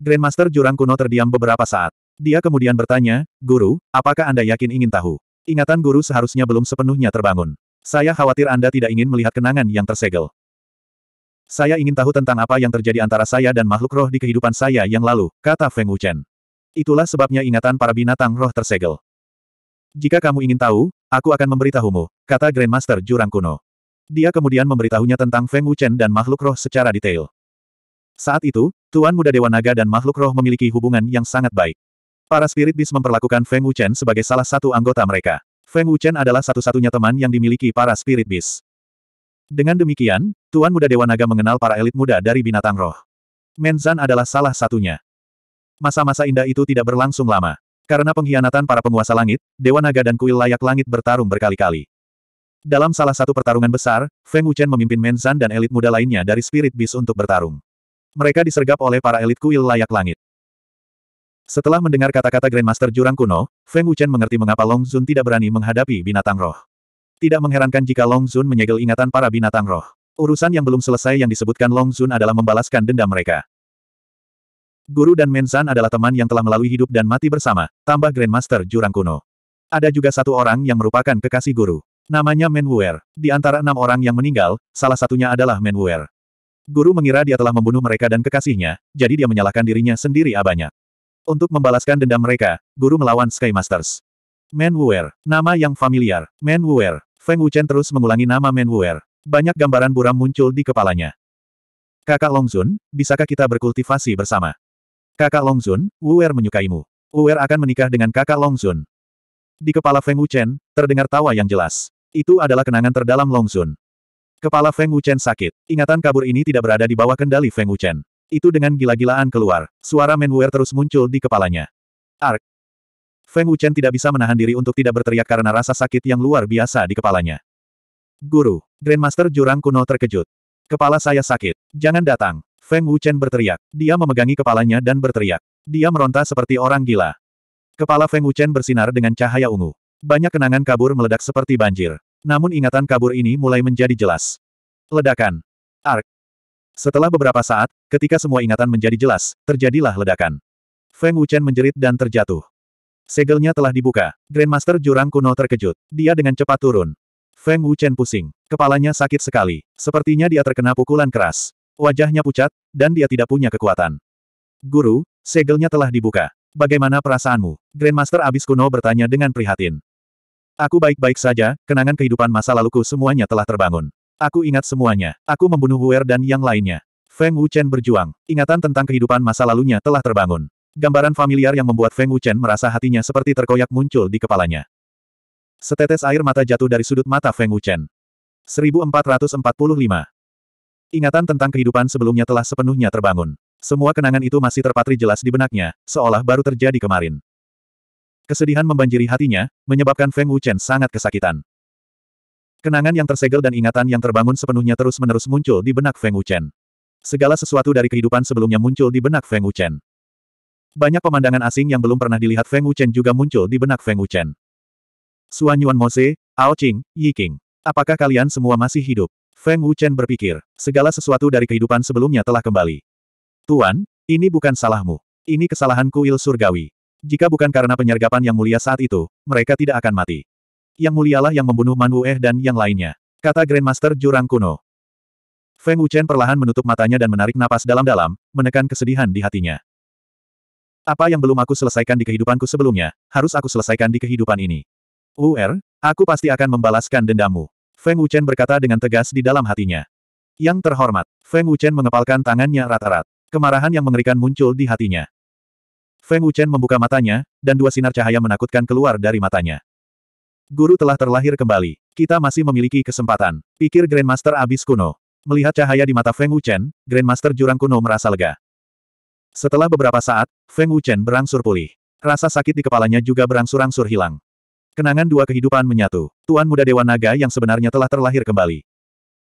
Grandmaster Jurang Kuno terdiam beberapa saat. Dia kemudian bertanya, Guru, apakah Anda yakin ingin tahu? Ingatan Guru seharusnya belum sepenuhnya terbangun. Saya khawatir Anda tidak ingin melihat kenangan yang tersegel. Saya ingin tahu tentang apa yang terjadi antara saya dan makhluk roh di kehidupan saya yang lalu, kata Feng Wuchen. Itulah sebabnya ingatan para binatang roh tersegel. Jika kamu ingin tahu, Aku akan memberitahumu, kata Grandmaster Jurang kuno. Dia kemudian memberitahunya tentang Feng Wuchen dan makhluk roh secara detail. Saat itu, Tuan Muda Dewa Naga dan makhluk roh memiliki hubungan yang sangat baik. Para Spirit bis memperlakukan Feng Wuchen sebagai salah satu anggota mereka. Feng Wuchen adalah satu-satunya teman yang dimiliki para Spirit bis. Dengan demikian, Tuan Muda Dewa Naga mengenal para elit muda dari binatang roh. Menzan adalah salah satunya. Masa-masa indah itu tidak berlangsung lama. Karena pengkhianatan para penguasa langit, Dewa Naga dan Kuil Layak Langit bertarung berkali-kali. Dalam salah satu pertarungan besar, Feng Wuchen memimpin Menzan dan elit muda lainnya dari Spirit Beast untuk bertarung. Mereka disergap oleh para elit kuil layak langit. Setelah mendengar kata-kata Grandmaster Jurang kuno, Feng Wuchen mengerti mengapa Long Zun tidak berani menghadapi binatang roh. Tidak mengherankan jika Long Zun menyegel ingatan para binatang roh. Urusan yang belum selesai yang disebutkan Long Zun adalah membalaskan dendam mereka. Guru dan Mensan adalah teman yang telah melalui hidup dan mati bersama, tambah Grandmaster Jurang Kuno. Ada juga satu orang yang merupakan kekasih guru. Namanya Menwuer. Di antara enam orang yang meninggal, salah satunya adalah Menwuer. Guru mengira dia telah membunuh mereka dan kekasihnya, jadi dia menyalahkan dirinya sendiri abanya. Untuk membalaskan dendam mereka, guru melawan Sky Masters. Menwuer. Nama yang familiar. Menwuer. Feng Wuchen terus mengulangi nama Men Menwuer. Banyak gambaran buram muncul di kepalanya. Kakak Longzun, bisakah kita berkultivasi bersama? Kakak Longzun, Wuer menyukaimu. Wuer akan menikah dengan kakak Longzun. Di kepala Feng Wuchen, terdengar tawa yang jelas. Itu adalah kenangan terdalam Longzun. Kepala Feng Wuchen sakit. Ingatan kabur ini tidak berada di bawah kendali Feng Wuchen. Itu dengan gila-gilaan keluar. Suara Men Er terus muncul di kepalanya. Ark. Feng Wuchen tidak bisa menahan diri untuk tidak berteriak karena rasa sakit yang luar biasa di kepalanya. Guru, Grandmaster Jurang Kuno terkejut. Kepala saya sakit. Jangan datang. Feng Wuchen berteriak. Dia memegangi kepalanya dan berteriak. Dia meronta seperti orang gila. Kepala Feng Wuchen bersinar dengan cahaya ungu. Banyak kenangan kabur meledak seperti banjir. Namun ingatan kabur ini mulai menjadi jelas. Ledakan. Ark. Setelah beberapa saat, ketika semua ingatan menjadi jelas, terjadilah ledakan. Feng Wuchen menjerit dan terjatuh. Segelnya telah dibuka. Grandmaster Jurang Kuno terkejut. Dia dengan cepat turun. Feng Wuchen pusing. Kepalanya sakit sekali. Sepertinya dia terkena pukulan keras. Wajahnya pucat, dan dia tidak punya kekuatan. Guru, segelnya telah dibuka. Bagaimana perasaanmu? Grandmaster Abis Kuno bertanya dengan prihatin. Aku baik-baik saja, kenangan kehidupan masa laluku semuanya telah terbangun. Aku ingat semuanya. Aku membunuh Huer dan yang lainnya. Feng Wuchen berjuang. Ingatan tentang kehidupan masa lalunya telah terbangun. Gambaran familiar yang membuat Feng Wuchen merasa hatinya seperti terkoyak muncul di kepalanya. Setetes air mata jatuh dari sudut mata Feng Wuchen. 1445. Ingatan tentang kehidupan sebelumnya telah sepenuhnya terbangun. Semua kenangan itu masih terpatri jelas di benaknya, seolah baru terjadi kemarin. Kesedihan membanjiri hatinya, menyebabkan Feng Wuchen sangat kesakitan. Kenangan yang tersegel dan ingatan yang terbangun sepenuhnya terus-menerus muncul di benak Feng Wuchen. Segala sesuatu dari kehidupan sebelumnya muncul di benak Feng Wuchen. Banyak pemandangan asing yang belum pernah dilihat Feng Wuchen juga muncul di benak Feng Wuchen. Suan Yuan Mose, Ao Qing, Yi Qing. Apakah kalian semua masih hidup? Feng Wuchen berpikir, segala sesuatu dari kehidupan sebelumnya telah kembali. Tuan, ini bukan salahmu. Ini kesalahan kuil surgawi. Jika bukan karena penyergapan yang mulia saat itu, mereka tidak akan mati. Yang mulialah yang membunuh Man Wueh dan yang lainnya. Kata Grandmaster Jurang Kuno. Feng Wuchen perlahan menutup matanya dan menarik napas dalam-dalam, menekan kesedihan di hatinya. Apa yang belum aku selesaikan di kehidupanku sebelumnya, harus aku selesaikan di kehidupan ini. Ur, aku pasti akan membalaskan dendammu. Feng Wuchen berkata dengan tegas di dalam hatinya. Yang terhormat, Feng Wuchen mengepalkan tangannya rata rat Kemarahan yang mengerikan muncul di hatinya. Feng Wuchen membuka matanya, dan dua sinar cahaya menakutkan keluar dari matanya. Guru telah terlahir kembali. Kita masih memiliki kesempatan. Pikir Grandmaster abis kuno. Melihat cahaya di mata Feng Wuchen, Grandmaster jurang kuno merasa lega. Setelah beberapa saat, Feng Wuchen berangsur pulih. Rasa sakit di kepalanya juga berangsur-angsur hilang. Kenangan dua kehidupan menyatu. Tuan muda Dewa Naga yang sebenarnya telah terlahir kembali.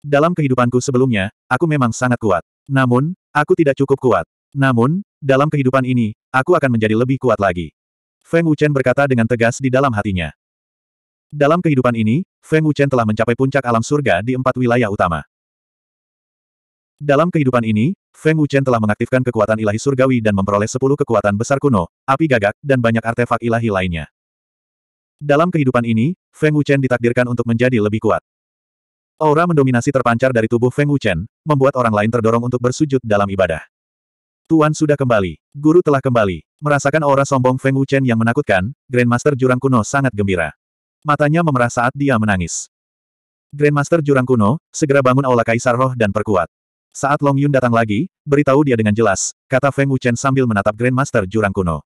Dalam kehidupanku sebelumnya, aku memang sangat kuat. Namun, aku tidak cukup kuat. Namun, dalam kehidupan ini, aku akan menjadi lebih kuat lagi. Feng Wuchen berkata dengan tegas di dalam hatinya. Dalam kehidupan ini, Feng Wuchen telah mencapai puncak alam surga di empat wilayah utama. Dalam kehidupan ini, Feng Wuchen telah mengaktifkan kekuatan ilahi surgawi dan memperoleh sepuluh kekuatan besar kuno, api gagak, dan banyak artefak ilahi lainnya. Dalam kehidupan ini, Feng Wuchen ditakdirkan untuk menjadi lebih kuat. Aura mendominasi terpancar dari tubuh Feng Wuchen, membuat orang lain terdorong untuk bersujud dalam ibadah. Tuan sudah kembali. Guru telah kembali. Merasakan aura sombong Feng Wuchen yang menakutkan, Grandmaster Jurang Kuno sangat gembira. Matanya memerah saat dia menangis. Grandmaster Jurang Kuno, segera bangun aula Kaisar Roh dan perkuat. Saat Long Yun datang lagi, beritahu dia dengan jelas, kata Feng Wuchen sambil menatap Grandmaster Jurang Kuno.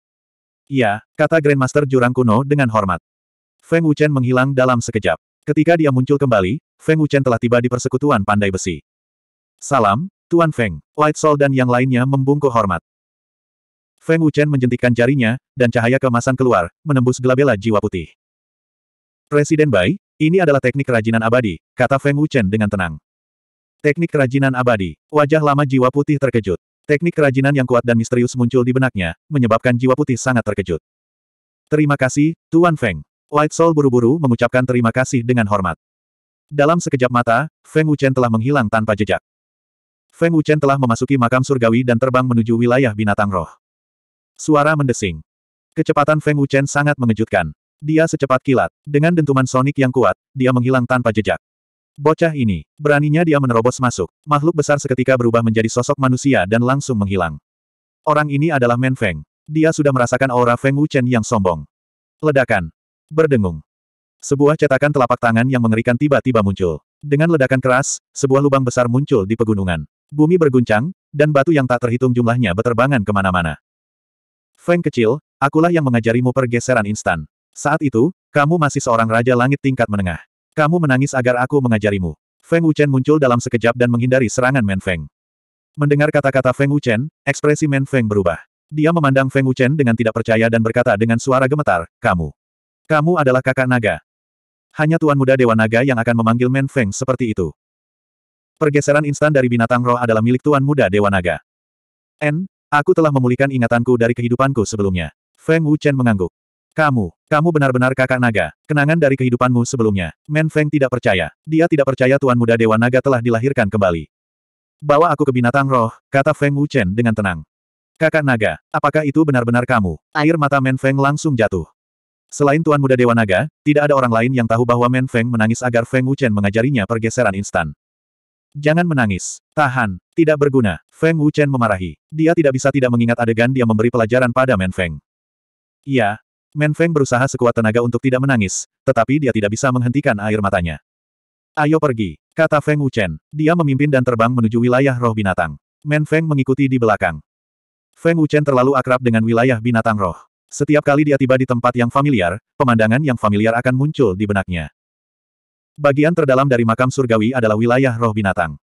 Iya, kata Grandmaster Jurang Kuno dengan hormat. Feng Wuchen menghilang dalam sekejap. Ketika dia muncul kembali, Feng Wuchen telah tiba di persekutuan pandai besi. Salam, Tuan Feng, White Soul dan yang lainnya membungkuk hormat. Feng Wuchen menjentikkan jarinya, dan cahaya kemasan keluar, menembus gelabela jiwa putih. Presiden Bai, ini adalah teknik kerajinan abadi, kata Feng Wuchen dengan tenang. Teknik kerajinan abadi, wajah lama jiwa putih terkejut. Teknik kerajinan yang kuat dan misterius muncul di benaknya, menyebabkan jiwa putih sangat terkejut. Terima kasih, Tuan Feng. White Soul buru-buru mengucapkan terima kasih dengan hormat. Dalam sekejap mata, Feng Wuchen telah menghilang tanpa jejak. Feng Wuchen telah memasuki makam surgawi dan terbang menuju wilayah binatang roh. Suara mendesing. Kecepatan Feng Wuchen sangat mengejutkan. Dia secepat kilat. Dengan dentuman sonik yang kuat, dia menghilang tanpa jejak. Bocah ini, beraninya dia menerobos masuk. Makhluk besar seketika berubah menjadi sosok manusia dan langsung menghilang. Orang ini adalah Men Feng. Dia sudah merasakan aura Feng Wuchen yang sombong. Ledakan. Berdengung. Sebuah cetakan telapak tangan yang mengerikan tiba-tiba muncul. Dengan ledakan keras, sebuah lubang besar muncul di pegunungan. Bumi berguncang, dan batu yang tak terhitung jumlahnya beterbangan kemana-mana. Feng kecil, akulah yang mengajarimu pergeseran instan. Saat itu, kamu masih seorang raja langit tingkat menengah. Kamu menangis agar aku mengajarimu. Feng Wuchen muncul dalam sekejap dan menghindari serangan Men Feng. Mendengar kata-kata Feng Wuchen, ekspresi Men Feng berubah. Dia memandang Feng Wuchen dengan tidak percaya dan berkata dengan suara gemetar, kamu. Kamu adalah kakak naga. Hanya tuan muda Dewa Naga yang akan memanggil Men Feng seperti itu. Pergeseran instan dari binatang roh adalah milik tuan muda Dewa Naga. N, aku telah memulihkan ingatanku dari kehidupanku sebelumnya. Feng Wuchen mengangguk. Kamu, kamu benar-benar kakak naga, kenangan dari kehidupanmu sebelumnya. Men Feng tidak percaya. Dia tidak percaya Tuan Muda Dewa Naga telah dilahirkan kembali. Bawa aku ke binatang roh, kata Feng Wuchen dengan tenang. Kakak naga, apakah itu benar-benar kamu? Air mata Men Feng langsung jatuh. Selain Tuan Muda Dewa Naga, tidak ada orang lain yang tahu bahwa Men Feng menangis agar Feng Wuchen mengajarinya pergeseran instan. Jangan menangis. Tahan. Tidak berguna. Feng Wuchen memarahi. Dia tidak bisa tidak mengingat adegan dia memberi pelajaran pada Men Feng. Iya. Men Feng berusaha sekuat tenaga untuk tidak menangis, tetapi dia tidak bisa menghentikan air matanya. Ayo pergi, kata Feng Wuchen. Dia memimpin dan terbang menuju wilayah roh binatang. Men Feng mengikuti di belakang. Feng Wuchen terlalu akrab dengan wilayah binatang roh. Setiap kali dia tiba di tempat yang familiar, pemandangan yang familiar akan muncul di benaknya. Bagian terdalam dari makam surgawi adalah wilayah roh binatang.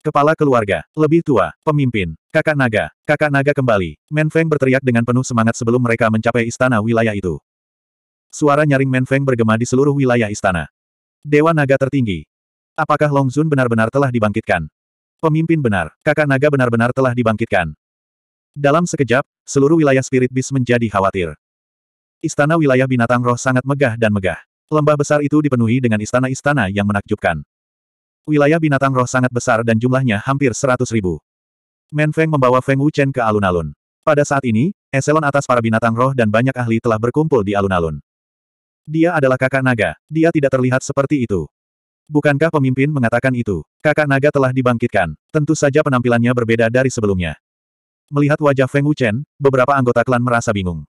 Kepala keluarga, lebih tua, pemimpin, kakak naga, kakak naga kembali. Menfeng berteriak dengan penuh semangat sebelum mereka mencapai istana wilayah itu. Suara nyaring Menfeng bergema di seluruh wilayah istana. Dewa naga tertinggi. Apakah Long Zun benar-benar telah dibangkitkan? Pemimpin benar, kakak naga benar-benar telah dibangkitkan. Dalam sekejap, seluruh wilayah spirit Beast menjadi khawatir. Istana wilayah binatang roh sangat megah dan megah. Lembah besar itu dipenuhi dengan istana-istana yang menakjubkan. Wilayah binatang roh sangat besar dan jumlahnya hampir seratus ribu. Men Feng membawa Feng Wu Chen ke alun-alun. Pada saat ini, eselon atas para binatang roh dan banyak ahli telah berkumpul di alun-alun. Dia adalah kakak naga, dia tidak terlihat seperti itu. Bukankah pemimpin mengatakan itu? Kakak naga telah dibangkitkan. Tentu saja penampilannya berbeda dari sebelumnya. Melihat wajah Feng Wuchen, beberapa anggota klan merasa bingung.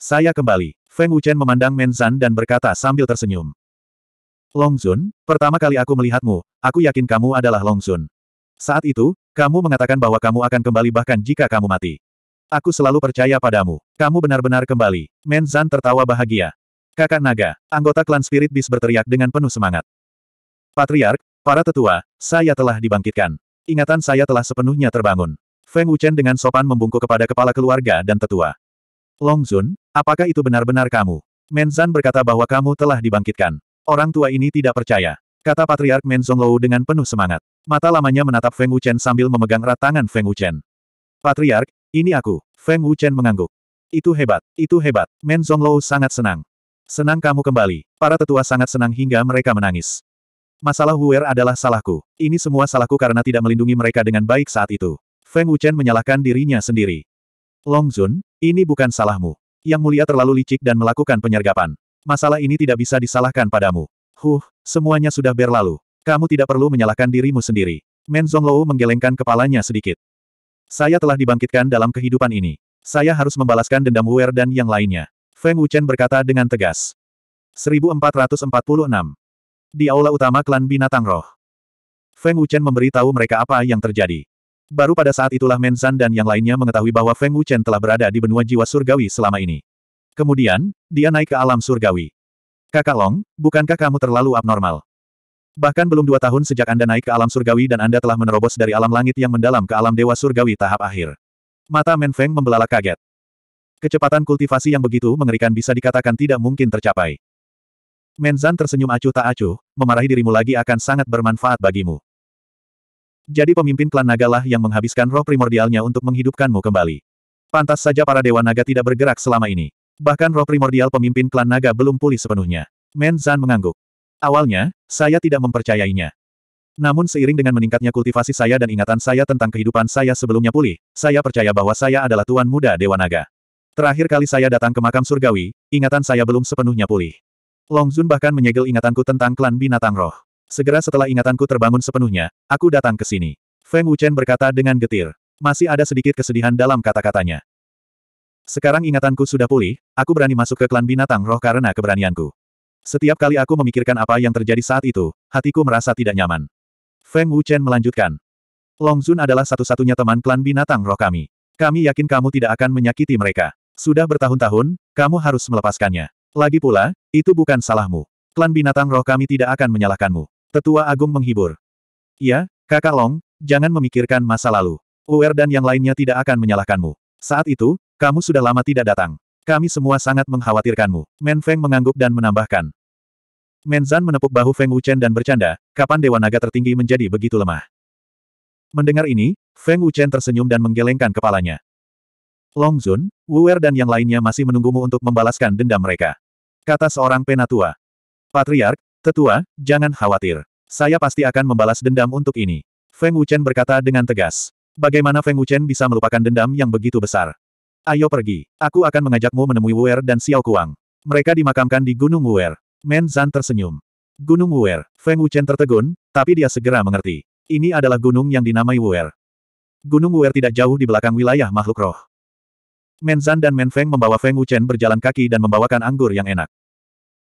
Saya kembali. Feng Wuchen memandang Menzan dan berkata sambil tersenyum. Longzun, pertama kali aku melihatmu, aku yakin kamu adalah Longzun. Saat itu, kamu mengatakan bahwa kamu akan kembali bahkan jika kamu mati. Aku selalu percaya padamu. Kamu benar-benar kembali. Menzan tertawa bahagia. Kakak naga, anggota klan Spirit Beast berteriak dengan penuh semangat. Patriark, para tetua, saya telah dibangkitkan. Ingatan saya telah sepenuhnya terbangun. Feng Wuchen dengan sopan membungkuk kepada kepala keluarga dan tetua. Long Zun, apakah itu benar-benar kamu? Menzan berkata bahwa kamu telah dibangkitkan. Orang tua ini tidak percaya. Kata Patriark Menzonglou dengan penuh semangat. Mata lamanya menatap Feng Wuchen sambil memegang erat tangan Feng Wuchen. Patriark, ini aku. Feng Wuchen mengangguk. Itu hebat, itu hebat. Menzonglou sangat senang. Senang kamu kembali. Para tetua sangat senang hingga mereka menangis. Masalah Huer adalah salahku. Ini semua salahku karena tidak melindungi mereka dengan baik saat itu. Feng Wuchen menyalahkan dirinya sendiri. Long Zun, ini bukan salahmu. Yang mulia terlalu licik dan melakukan penyergapan. Masalah ini tidak bisa disalahkan padamu. Huh, semuanya sudah berlalu. Kamu tidak perlu menyalahkan dirimu sendiri. Men Zonglou menggelengkan kepalanya sedikit. Saya telah dibangkitkan dalam kehidupan ini. Saya harus membalaskan dendam Wu'er dan yang lainnya. Feng Wuchen berkata dengan tegas. 1446. Di aula utama klan binatang roh. Feng Wuchen tahu mereka apa yang terjadi. Baru pada saat itulah Mensan dan yang lainnya mengetahui bahwa Feng Wuchen telah berada di benua jiwa surgawi selama ini. Kemudian, dia naik ke alam surgawi. Kakak Long, bukankah kamu terlalu abnormal? Bahkan belum dua tahun sejak Anda naik ke alam surgawi dan Anda telah menerobos dari alam langit yang mendalam ke alam dewa surgawi tahap akhir. Mata Men Feng membelalak kaget. Kecepatan kultivasi yang begitu mengerikan bisa dikatakan tidak mungkin tercapai. Menzan tersenyum acuh tak acuh, memarahi dirimu lagi akan sangat bermanfaat bagimu. Jadi pemimpin klan naga lah yang menghabiskan roh primordialnya untuk menghidupkanmu kembali. Pantas saja para dewa naga tidak bergerak selama ini. Bahkan roh primordial pemimpin klan naga belum pulih sepenuhnya. Men Zan mengangguk. Awalnya, saya tidak mempercayainya. Namun seiring dengan meningkatnya kultivasi saya dan ingatan saya tentang kehidupan saya sebelumnya pulih, saya percaya bahwa saya adalah tuan muda Dewa Naga. Terakhir kali saya datang ke makam surgawi, ingatan saya belum sepenuhnya pulih. Long Zun bahkan menyegel ingatanku tentang klan binatang roh. Segera setelah ingatanku terbangun sepenuhnya, aku datang ke sini. Feng Wuchen berkata dengan getir. Masih ada sedikit kesedihan dalam kata-katanya. Sekarang ingatanku sudah pulih, aku berani masuk ke klan binatang roh karena keberanianku. Setiap kali aku memikirkan apa yang terjadi saat itu, hatiku merasa tidak nyaman. Feng Wuchen melanjutkan. Long Longzun adalah satu-satunya teman klan binatang roh kami. Kami yakin kamu tidak akan menyakiti mereka. Sudah bertahun-tahun, kamu harus melepaskannya. Lagi pula, itu bukan salahmu. Klan binatang roh kami tidak akan menyalahkanmu. Tetua Agung menghibur. Ya, kakak Long, jangan memikirkan masa lalu. Uer dan yang lainnya tidak akan menyalahkanmu. Saat itu, kamu sudah lama tidak datang. Kami semua sangat mengkhawatirkanmu. Men Feng mengangguk dan menambahkan. Men Menzan menepuk bahu Feng Wuchen dan bercanda, kapan Dewa Naga tertinggi menjadi begitu lemah? Mendengar ini, Feng Wuchen tersenyum dan menggelengkan kepalanya. Long Zun, Wuer dan yang lainnya masih menunggumu untuk membalaskan dendam mereka. Kata seorang penatua. Patriark, Tetua, jangan khawatir. Saya pasti akan membalas dendam untuk ini. Feng Wuchen berkata dengan tegas. Bagaimana Feng Wuchen bisa melupakan dendam yang begitu besar? Ayo pergi. Aku akan mengajakmu menemui Wuer dan Xiao Kuang. Mereka dimakamkan di Gunung Wuer. Men Zan tersenyum. Gunung Wuer. Feng Wuchen tertegun, tapi dia segera mengerti. Ini adalah gunung yang dinamai Wuer. Gunung Wuer tidak jauh di belakang wilayah makhluk roh. Men Menzan dan Men Feng membawa Feng Wuchen berjalan kaki dan membawakan anggur yang enak.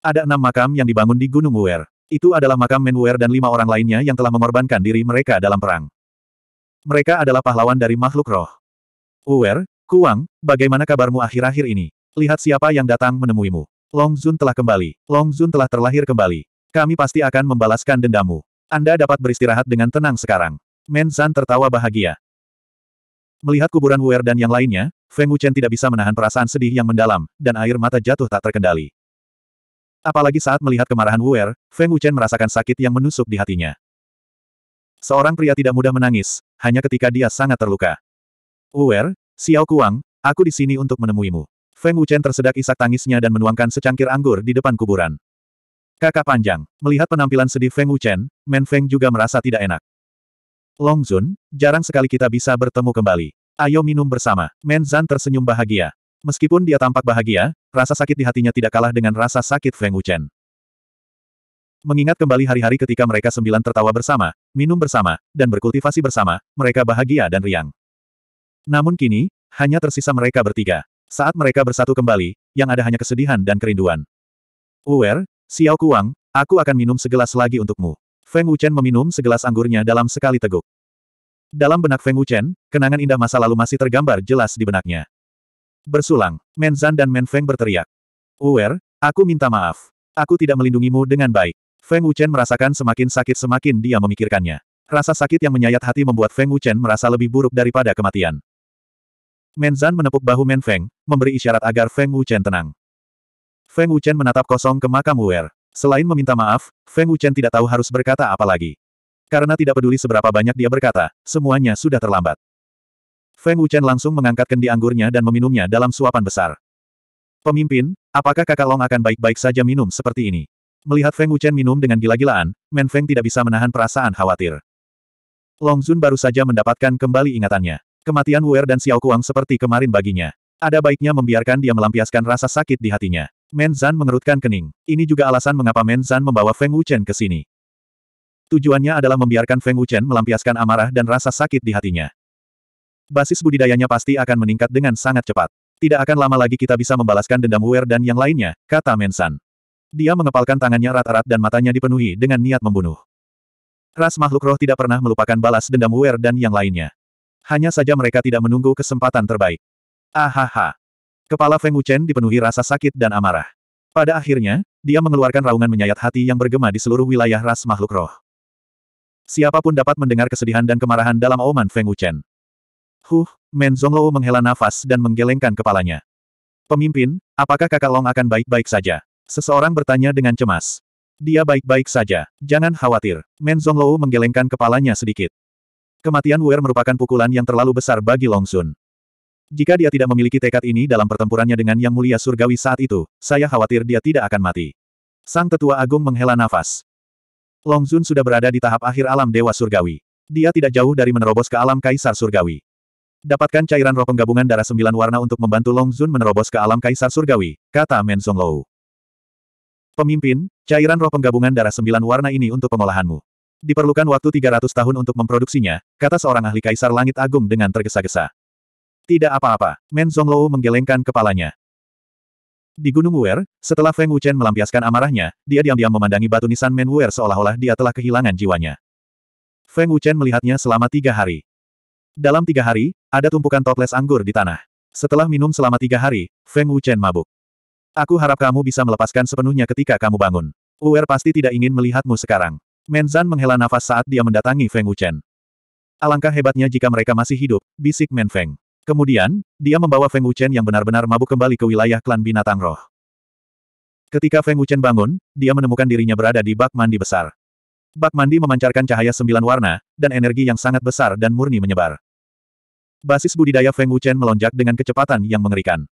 Ada enam makam yang dibangun di Gunung Wuer. Itu adalah makam Menwuer dan lima orang lainnya yang telah mengorbankan diri mereka dalam perang. Mereka adalah pahlawan dari makhluk roh. Wuer, Kuang, bagaimana kabarmu akhir-akhir ini? Lihat siapa yang datang menemuimu. Long Zun telah kembali. Long Zun telah terlahir kembali. Kami pasti akan membalaskan dendamu. Anda dapat beristirahat dengan tenang sekarang. Men Zan tertawa bahagia. Melihat kuburan Wu'er dan yang lainnya, Feng Wuchen tidak bisa menahan perasaan sedih yang mendalam, dan air mata jatuh tak terkendali. Apalagi saat melihat kemarahan Wuer, Feng Wuchen merasakan sakit yang menusuk di hatinya. Seorang pria tidak mudah menangis, hanya ketika dia sangat terluka. Wuer, Xiao Kuang, aku di sini untuk menemuimu. Feng Wuchen tersedak isak tangisnya dan menuangkan secangkir anggur di depan kuburan. Kakak panjang, melihat penampilan sedih Feng Wuchen, Men Feng juga merasa tidak enak. Long Zun, jarang sekali kita bisa bertemu kembali. Ayo minum bersama. Men Zan tersenyum bahagia. Meskipun dia tampak bahagia, rasa sakit di hatinya tidak kalah dengan rasa sakit Feng Wuchen. Mengingat kembali hari-hari ketika mereka sembilan tertawa bersama, minum bersama, dan berkultivasi bersama, mereka bahagia dan riang. Namun kini, hanya tersisa mereka bertiga. Saat mereka bersatu kembali, yang ada hanya kesedihan dan kerinduan. Uwer, Xiao Kuang, aku akan minum segelas lagi untukmu. Feng Wuchen meminum segelas anggurnya dalam sekali teguk. Dalam benak Feng Wuchen, kenangan indah masa lalu masih tergambar jelas di benaknya. Bersulang, Menzan dan Menfeng berteriak. Uwer, aku minta maaf. Aku tidak melindungimu dengan baik. Feng Wuchen merasakan semakin sakit semakin dia memikirkannya. Rasa sakit yang menyayat hati membuat Feng Wuchen merasa lebih buruk daripada kematian. Menzan menepuk bahu Menfeng, memberi isyarat agar Feng Wuchen tenang. Feng Wuchen menatap kosong ke makam Uwer. Selain meminta maaf, Feng Wuchen tidak tahu harus berkata apa lagi. Karena tidak peduli seberapa banyak dia berkata, semuanya sudah terlambat. Feng Wuchen langsung mengangkat kendi anggurnya dan meminumnya dalam suapan besar. Pemimpin, apakah kakak Long akan baik-baik saja minum seperti ini? Melihat Feng Wuchen minum dengan gila-gilaan, Men Feng tidak bisa menahan perasaan khawatir. Long Zun baru saja mendapatkan kembali ingatannya. Kematian Wer dan Xiao Kuang seperti kemarin baginya. Ada baiknya membiarkan dia melampiaskan rasa sakit di hatinya. Men Zan mengerutkan kening. Ini juga alasan mengapa Men Zan membawa Feng Wuchen ke sini. Tujuannya adalah membiarkan Feng Wuchen melampiaskan amarah dan rasa sakit di hatinya. Basis budidayanya pasti akan meningkat dengan sangat cepat. Tidak akan lama lagi kita bisa membalaskan dendam Wu'er dan yang lainnya, kata Mensan. Dia mengepalkan tangannya rat-rat dan matanya dipenuhi dengan niat membunuh. Ras makhluk roh tidak pernah melupakan balas dendam Wu'er dan yang lainnya. Hanya saja mereka tidak menunggu kesempatan terbaik. Ahaha. Kepala Feng Wuchen dipenuhi rasa sakit dan amarah. Pada akhirnya, dia mengeluarkan raungan menyayat hati yang bergema di seluruh wilayah ras makhluk roh. Siapapun dapat mendengar kesedihan dan kemarahan dalam oman Feng Wuchen. Huh, Men Zhongluo menghela nafas dan menggelengkan kepalanya. Pemimpin, apakah kakak Long akan baik-baik saja? Seseorang bertanya dengan cemas. Dia baik-baik saja, jangan khawatir. Men Zhongluo menggelengkan kepalanya sedikit. Kematian Wer merupakan pukulan yang terlalu besar bagi Long Sun. Jika dia tidak memiliki tekad ini dalam pertempurannya dengan Yang Mulia Surgawi saat itu, saya khawatir dia tidak akan mati. Sang Tetua Agung menghela nafas. Long Sun sudah berada di tahap akhir alam Dewa Surgawi. Dia tidak jauh dari menerobos ke alam Kaisar Surgawi. Dapatkan cairan roh penggabungan darah sembilan warna untuk membantu Long Zun menerobos ke alam kaisar surgawi, kata Men Lou. Pemimpin, cairan roh penggabungan darah sembilan warna ini untuk pengolahanmu. Diperlukan waktu 300 tahun untuk memproduksinya, kata seorang ahli kaisar langit agung dengan tergesa-gesa. Tidak apa-apa, Men Lou menggelengkan kepalanya. Di Gunung Wuer, setelah Feng Wuchen melampiaskan amarahnya, dia diam-diam memandangi batu nisan Men Wuer seolah-olah dia telah kehilangan jiwanya. Feng Wuchen melihatnya selama tiga hari. Dalam tiga hari, ada tumpukan toples anggur di tanah. Setelah minum selama tiga hari, Feng Wuchen mabuk. Aku harap kamu bisa melepaskan sepenuhnya ketika kamu bangun. Uwer pasti tidak ingin melihatmu sekarang. Menzan menghela nafas saat dia mendatangi Feng Wuchen. Alangkah hebatnya jika mereka masih hidup, bisik Men Feng. Kemudian, dia membawa Feng Wuchen yang benar-benar mabuk kembali ke wilayah klan binatang roh. Ketika Feng Wuchen bangun, dia menemukan dirinya berada di bak mandi besar. Bak mandi memancarkan cahaya sembilan warna, dan energi yang sangat besar dan murni menyebar basis budidaya Feng Wuchen melonjak dengan kecepatan yang mengerikan.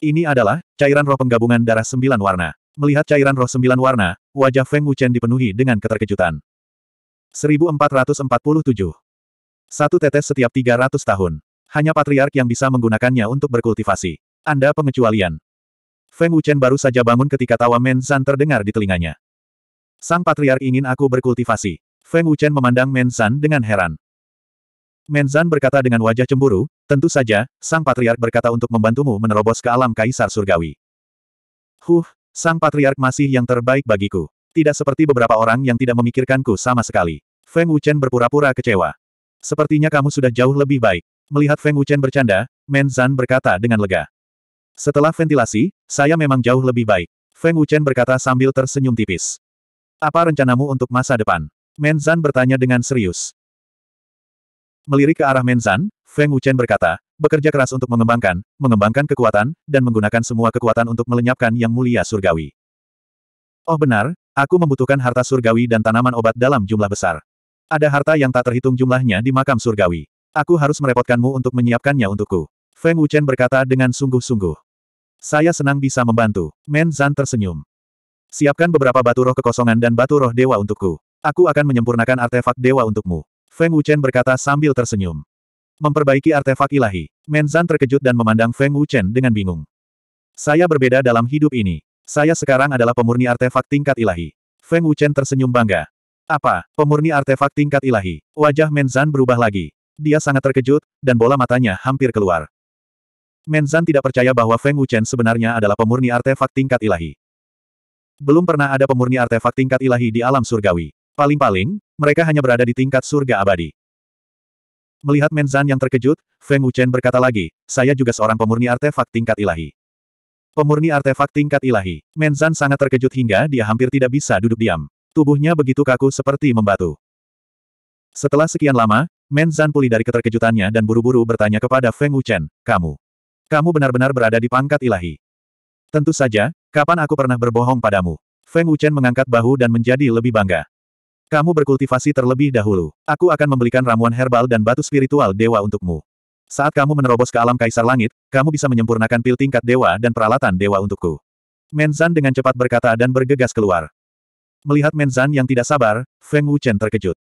Ini adalah cairan roh penggabungan darah sembilan warna. Melihat cairan roh sembilan warna, wajah Feng Wuchen dipenuhi dengan keterkejutan. 1447. Satu tetes setiap 300 tahun. Hanya patriark yang bisa menggunakannya untuk berkultivasi. Anda pengecualian. Feng Wuchen baru saja bangun ketika tawa Men San terdengar di telinganya. Sang patriark ingin aku berkultivasi. Feng Wuchen memandang Men San dengan heran. Menzan berkata dengan wajah cemburu, tentu saja, Sang Patriark berkata untuk membantumu menerobos ke alam Kaisar Surgawi. Huh, Sang Patriark masih yang terbaik bagiku. Tidak seperti beberapa orang yang tidak memikirkanku sama sekali. Feng Wuchen berpura-pura kecewa. Sepertinya kamu sudah jauh lebih baik. Melihat Feng Wuchen bercanda, Menzan berkata dengan lega. Setelah ventilasi, saya memang jauh lebih baik. Feng Wuchen berkata sambil tersenyum tipis. Apa rencanamu untuk masa depan? Menzan bertanya dengan serius. Melirik ke arah Menzan, Feng Wuchen berkata, bekerja keras untuk mengembangkan, mengembangkan kekuatan, dan menggunakan semua kekuatan untuk melenyapkan yang mulia surgawi. Oh benar, aku membutuhkan harta surgawi dan tanaman obat dalam jumlah besar. Ada harta yang tak terhitung jumlahnya di makam surgawi. Aku harus merepotkanmu untuk menyiapkannya untukku. Feng Wuchen berkata dengan sungguh-sungguh. Saya senang bisa membantu. Men Zan tersenyum. Siapkan beberapa batu roh kekosongan dan batu roh dewa untukku. Aku akan menyempurnakan artefak dewa untukmu. Feng Wuchen berkata sambil tersenyum. Memperbaiki artefak ilahi. Menzan terkejut dan memandang Feng Wuchen dengan bingung. Saya berbeda dalam hidup ini. Saya sekarang adalah pemurni artefak tingkat ilahi. Feng Wuchen tersenyum bangga. Apa? Pemurni artefak tingkat ilahi. Wajah Menzan berubah lagi. Dia sangat terkejut, dan bola matanya hampir keluar. Menzan tidak percaya bahwa Feng Wuchen sebenarnya adalah pemurni artefak tingkat ilahi. Belum pernah ada pemurni artefak tingkat ilahi di alam surgawi. Paling-paling, mereka hanya berada di tingkat surga abadi. Melihat Menzan yang terkejut, Feng Wuchen berkata lagi, saya juga seorang pemurni artefak tingkat ilahi. Pemurni artefak tingkat ilahi, Menzan sangat terkejut hingga dia hampir tidak bisa duduk diam. Tubuhnya begitu kaku seperti membatu. Setelah sekian lama, Menzan pulih dari keterkejutannya dan buru-buru bertanya kepada Feng Wuchen, kamu. Kamu benar-benar berada di pangkat ilahi. Tentu saja, kapan aku pernah berbohong padamu? Feng Wuchen mengangkat bahu dan menjadi lebih bangga. Kamu berkultivasi terlebih dahulu. Aku akan membelikan ramuan herbal dan batu spiritual dewa untukmu. Saat kamu menerobos ke alam kaisar langit, kamu bisa menyempurnakan pil tingkat dewa dan peralatan dewa untukku. Menzan dengan cepat berkata dan bergegas keluar. Melihat Menzan yang tidak sabar, Feng Wuchen terkejut.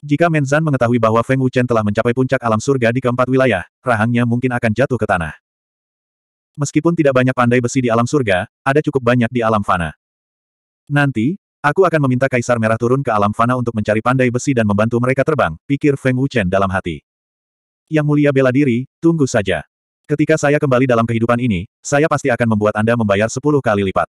Jika Menzan mengetahui bahwa Feng Wuchen telah mencapai puncak alam surga di keempat wilayah, rahangnya mungkin akan jatuh ke tanah. Meskipun tidak banyak pandai besi di alam surga, ada cukup banyak di alam fana. Nanti, Aku akan meminta Kaisar Merah turun ke alam fana untuk mencari pandai besi dan membantu mereka terbang, pikir Feng Wuchen dalam hati. Yang mulia bela diri, tunggu saja. Ketika saya kembali dalam kehidupan ini, saya pasti akan membuat Anda membayar sepuluh kali lipat.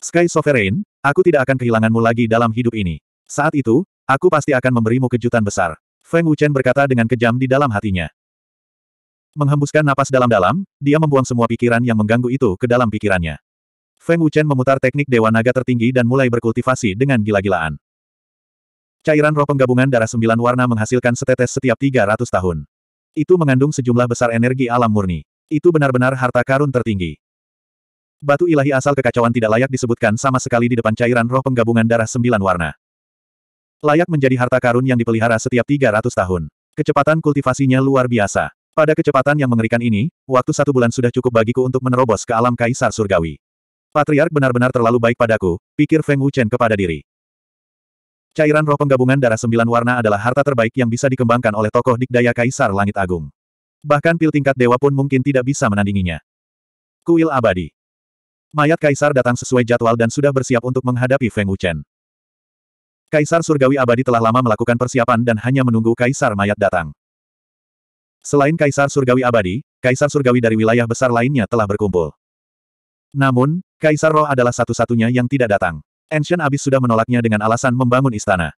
Sky Sovereign, aku tidak akan kehilanganmu lagi dalam hidup ini. Saat itu, aku pasti akan memberimu kejutan besar. Feng Wuchen berkata dengan kejam di dalam hatinya. Menghembuskan napas dalam-dalam, dia membuang semua pikiran yang mengganggu itu ke dalam pikirannya. Feng Wuchen memutar teknik Dewa Naga tertinggi dan mulai berkultivasi dengan gila-gilaan. Cairan roh penggabungan darah sembilan warna menghasilkan setetes setiap 300 tahun. Itu mengandung sejumlah besar energi alam murni. Itu benar-benar harta karun tertinggi. Batu ilahi asal kekacauan tidak layak disebutkan sama sekali di depan cairan roh penggabungan darah sembilan warna. Layak menjadi harta karun yang dipelihara setiap 300 tahun. Kecepatan kultivasinya luar biasa. Pada kecepatan yang mengerikan ini, waktu satu bulan sudah cukup bagiku untuk menerobos ke alam kaisar surgawi. Patriark benar-benar terlalu baik padaku, pikir Feng Wuchen kepada diri. Cairan roh penggabungan darah sembilan warna adalah harta terbaik yang bisa dikembangkan oleh tokoh dikdaya Kaisar Langit Agung. Bahkan pil tingkat dewa pun mungkin tidak bisa menandinginya. Kuil abadi. Mayat Kaisar datang sesuai jadwal dan sudah bersiap untuk menghadapi Feng Wuchen. Kaisar Surgawi Abadi telah lama melakukan persiapan dan hanya menunggu Kaisar Mayat datang. Selain Kaisar Surgawi Abadi, Kaisar Surgawi dari wilayah besar lainnya telah berkumpul. Namun, Kaisar Roh adalah satu-satunya yang tidak datang. Ancient Abyss sudah menolaknya dengan alasan membangun istana.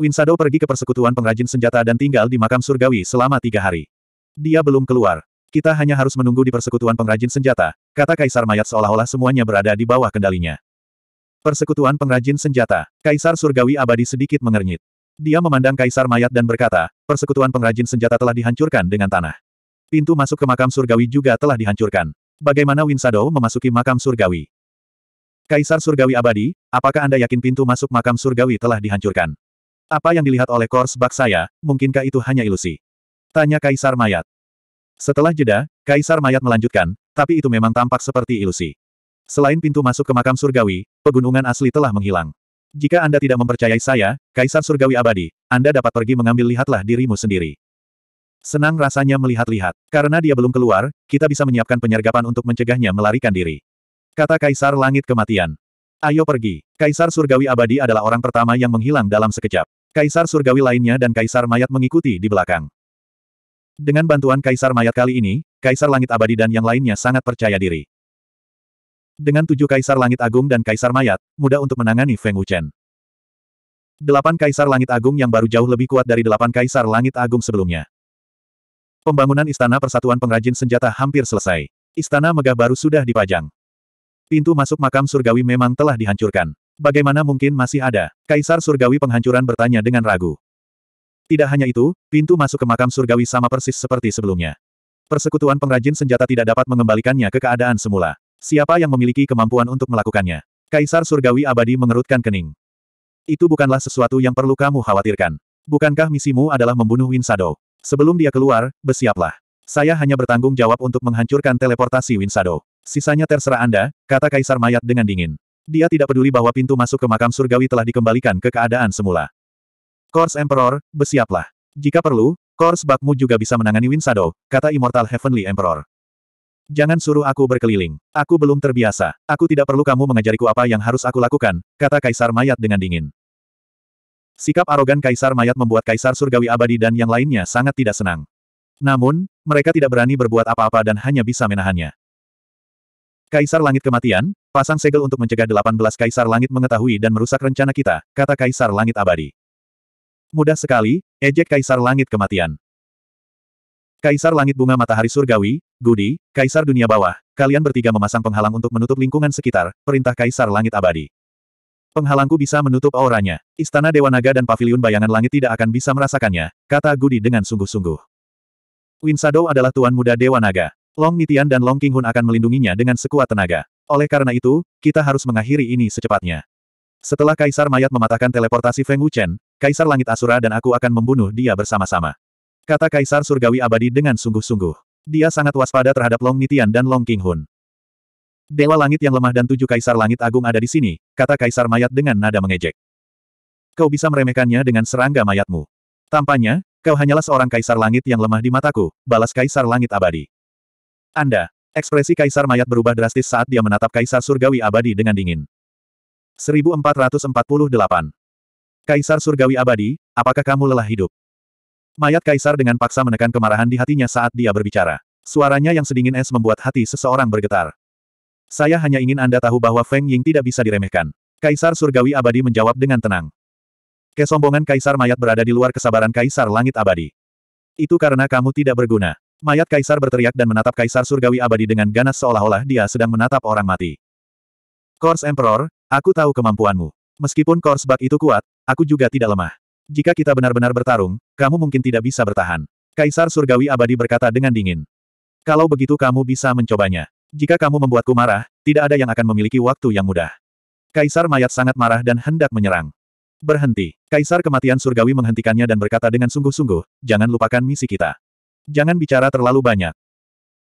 Winsado pergi ke persekutuan pengrajin senjata dan tinggal di makam surgawi selama tiga hari. Dia belum keluar. Kita hanya harus menunggu di persekutuan pengrajin senjata, kata Kaisar Mayat seolah-olah semuanya berada di bawah kendalinya. Persekutuan pengrajin senjata, Kaisar Surgawi Abadi sedikit mengernyit. Dia memandang Kaisar Mayat dan berkata, persekutuan pengrajin senjata telah dihancurkan dengan tanah. Pintu masuk ke makam surgawi juga telah dihancurkan. Bagaimana Winsado memasuki makam surgawi? Kaisar surgawi abadi, apakah Anda yakin pintu masuk makam surgawi telah dihancurkan? Apa yang dilihat oleh Kors Bak saya, mungkinkah itu hanya ilusi? Tanya Kaisar Mayat. Setelah jeda, Kaisar Mayat melanjutkan, tapi itu memang tampak seperti ilusi. Selain pintu masuk ke makam surgawi, pegunungan asli telah menghilang. Jika Anda tidak mempercayai saya, Kaisar Surgawi Abadi, Anda dapat pergi mengambil lihatlah dirimu sendiri. Senang rasanya melihat-lihat. Karena dia belum keluar, kita bisa menyiapkan penyergapan untuk mencegahnya melarikan diri. Kata Kaisar Langit Kematian. Ayo pergi. Kaisar Surgawi Abadi adalah orang pertama yang menghilang dalam sekejap. Kaisar Surgawi lainnya dan Kaisar Mayat mengikuti di belakang. Dengan bantuan Kaisar Mayat kali ini, Kaisar Langit Abadi dan yang lainnya sangat percaya diri. Dengan tujuh Kaisar Langit Agung dan Kaisar Mayat, mudah untuk menangani Feng Wuchen. Delapan Kaisar Langit Agung yang baru jauh lebih kuat dari delapan Kaisar Langit Agung sebelumnya. Pembangunan Istana Persatuan Pengrajin Senjata hampir selesai. Istana megah baru sudah dipajang. Pintu masuk makam surgawi memang telah dihancurkan. Bagaimana mungkin masih ada? Kaisar surgawi penghancuran bertanya dengan ragu. Tidak hanya itu, pintu masuk ke makam surgawi sama persis seperti sebelumnya. Persekutuan pengrajin senjata tidak dapat mengembalikannya ke keadaan semula. Siapa yang memiliki kemampuan untuk melakukannya? Kaisar surgawi abadi mengerutkan kening. Itu bukanlah sesuatu yang perlu kamu khawatirkan. Bukankah misimu adalah membunuh Winsado? Sebelum dia keluar, bersiaplah. Saya hanya bertanggung jawab untuk menghancurkan teleportasi Winsado. Sisanya terserah Anda, kata Kaisar Mayat dengan dingin. Dia tidak peduli bahwa pintu masuk ke makam surgawi telah dikembalikan ke keadaan semula. Kors Emperor, bersiaplah. Jika perlu, Kors bakmu juga bisa menangani Winsado, kata Immortal Heavenly Emperor. Jangan suruh aku berkeliling. Aku belum terbiasa. Aku tidak perlu kamu mengajariku apa yang harus aku lakukan, kata Kaisar Mayat dengan dingin. Sikap arogan Kaisar Mayat membuat Kaisar Surgawi Abadi dan yang lainnya sangat tidak senang. Namun, mereka tidak berani berbuat apa-apa dan hanya bisa menahannya. Kaisar Langit Kematian, pasang segel untuk mencegah 18 Kaisar Langit mengetahui dan merusak rencana kita, kata Kaisar Langit Abadi. Mudah sekali, ejek Kaisar Langit Kematian. Kaisar Langit Bunga Matahari Surgawi, Gudi, Kaisar Dunia Bawah, kalian bertiga memasang penghalang untuk menutup lingkungan sekitar, perintah Kaisar Langit Abadi. Penghalangku bisa menutup auranya. Istana Dewa Naga dan Paviliun Bayangan Langit tidak akan bisa merasakannya, kata Gudi dengan sungguh-sungguh. Winsado adalah tuan muda Dewa Naga. Long Nitian dan Long Kinghun akan melindunginya dengan sekuat tenaga. Oleh karena itu, kita harus mengakhiri ini secepatnya. Setelah Kaisar Mayat mematahkan teleportasi Feng Wuchen, Kaisar Langit Asura dan aku akan membunuh dia bersama-sama. Kata Kaisar Surgawi Abadi dengan sungguh-sungguh. Dia sangat waspada terhadap Long Nitian dan Long Kinghun. Dewa langit yang lemah dan tujuh kaisar langit agung ada di sini, kata kaisar mayat dengan nada mengejek. Kau bisa meremehkannya dengan serangga mayatmu. Tampaknya, kau hanyalah seorang kaisar langit yang lemah di mataku, balas kaisar langit abadi. Anda, Ekspresi kaisar mayat berubah drastis saat dia menatap kaisar surgawi abadi dengan dingin. 1448. Kaisar surgawi abadi, apakah kamu lelah hidup? Mayat kaisar dengan paksa menekan kemarahan di hatinya saat dia berbicara. Suaranya yang sedingin es membuat hati seseorang bergetar. Saya hanya ingin Anda tahu bahwa Feng Ying tidak bisa diremehkan. Kaisar Surgawi Abadi menjawab dengan tenang. Kesombongan Kaisar Mayat berada di luar kesabaran Kaisar Langit Abadi. Itu karena kamu tidak berguna. Mayat Kaisar berteriak dan menatap Kaisar Surgawi Abadi dengan ganas seolah-olah dia sedang menatap orang mati. Kors Emperor, aku tahu kemampuanmu. Meskipun Kors Bak itu kuat, aku juga tidak lemah. Jika kita benar-benar bertarung, kamu mungkin tidak bisa bertahan. Kaisar Surgawi Abadi berkata dengan dingin. Kalau begitu kamu bisa mencobanya. Jika kamu membuatku marah, tidak ada yang akan memiliki waktu yang mudah. Kaisar mayat sangat marah dan hendak menyerang. Berhenti. Kaisar kematian surgawi menghentikannya dan berkata dengan sungguh-sungguh, jangan lupakan misi kita. Jangan bicara terlalu banyak.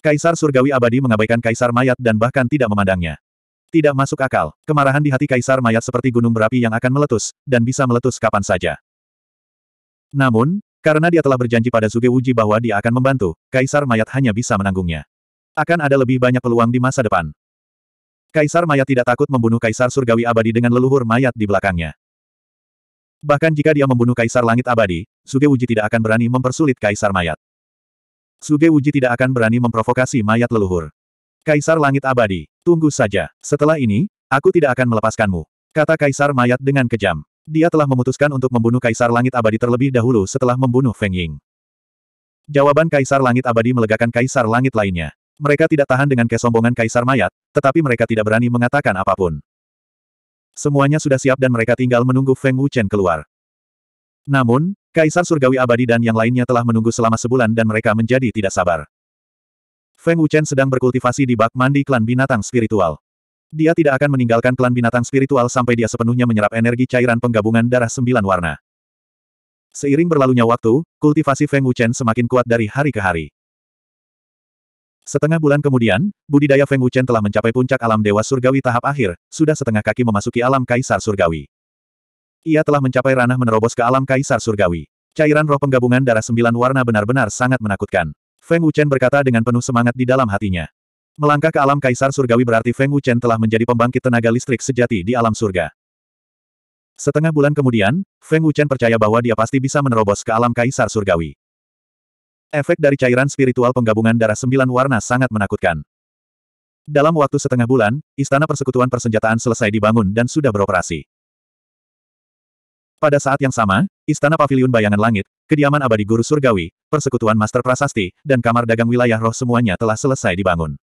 Kaisar surgawi abadi mengabaikan kaisar mayat dan bahkan tidak memandangnya. Tidak masuk akal, kemarahan di hati kaisar mayat seperti gunung berapi yang akan meletus, dan bisa meletus kapan saja. Namun, karena dia telah berjanji pada Zuge Wuji bahwa dia akan membantu, kaisar mayat hanya bisa menanggungnya. Akan ada lebih banyak peluang di masa depan. Kaisar Mayat tidak takut membunuh Kaisar Surgawi Abadi dengan leluhur mayat di belakangnya. Bahkan jika dia membunuh Kaisar Langit Abadi, Suge Uji tidak akan berani mempersulit Kaisar Mayat. Suge Uji tidak akan berani memprovokasi mayat leluhur. Kaisar Langit Abadi, tunggu saja. Setelah ini, aku tidak akan melepaskanmu. Kata Kaisar Mayat dengan kejam. Dia telah memutuskan untuk membunuh Kaisar Langit Abadi terlebih dahulu setelah membunuh Feng Ying. Jawaban Kaisar Langit Abadi melegakan Kaisar Langit lainnya. Mereka tidak tahan dengan kesombongan Kaisar Mayat, tetapi mereka tidak berani mengatakan apapun. Semuanya sudah siap dan mereka tinggal menunggu Feng Wuchen keluar. Namun, Kaisar Surgawi Abadi dan yang lainnya telah menunggu selama sebulan dan mereka menjadi tidak sabar. Feng Wuchen sedang berkultivasi di bak mandi klan binatang spiritual. Dia tidak akan meninggalkan klan binatang spiritual sampai dia sepenuhnya menyerap energi cairan penggabungan darah sembilan warna. Seiring berlalunya waktu, kultivasi Feng Wuchen semakin kuat dari hari ke hari. Setengah bulan kemudian, budidaya Feng Wuchen telah mencapai puncak alam dewa surgawi tahap akhir, sudah setengah kaki memasuki alam kaisar surgawi. Ia telah mencapai ranah menerobos ke alam kaisar surgawi. Cairan roh penggabungan darah sembilan warna benar-benar sangat menakutkan. Feng Wuchen berkata dengan penuh semangat di dalam hatinya. Melangkah ke alam kaisar surgawi berarti Feng Wuchen telah menjadi pembangkit tenaga listrik sejati di alam surga. Setengah bulan kemudian, Feng Wuchen percaya bahwa dia pasti bisa menerobos ke alam kaisar surgawi. Efek dari cairan spiritual penggabungan darah sembilan warna sangat menakutkan. Dalam waktu setengah bulan, Istana Persekutuan Persenjataan selesai dibangun dan sudah beroperasi. Pada saat yang sama, Istana Paviliun Bayangan Langit, Kediaman Abadi Guru Surgawi, Persekutuan Master Prasasti, dan Kamar Dagang Wilayah Roh semuanya telah selesai dibangun.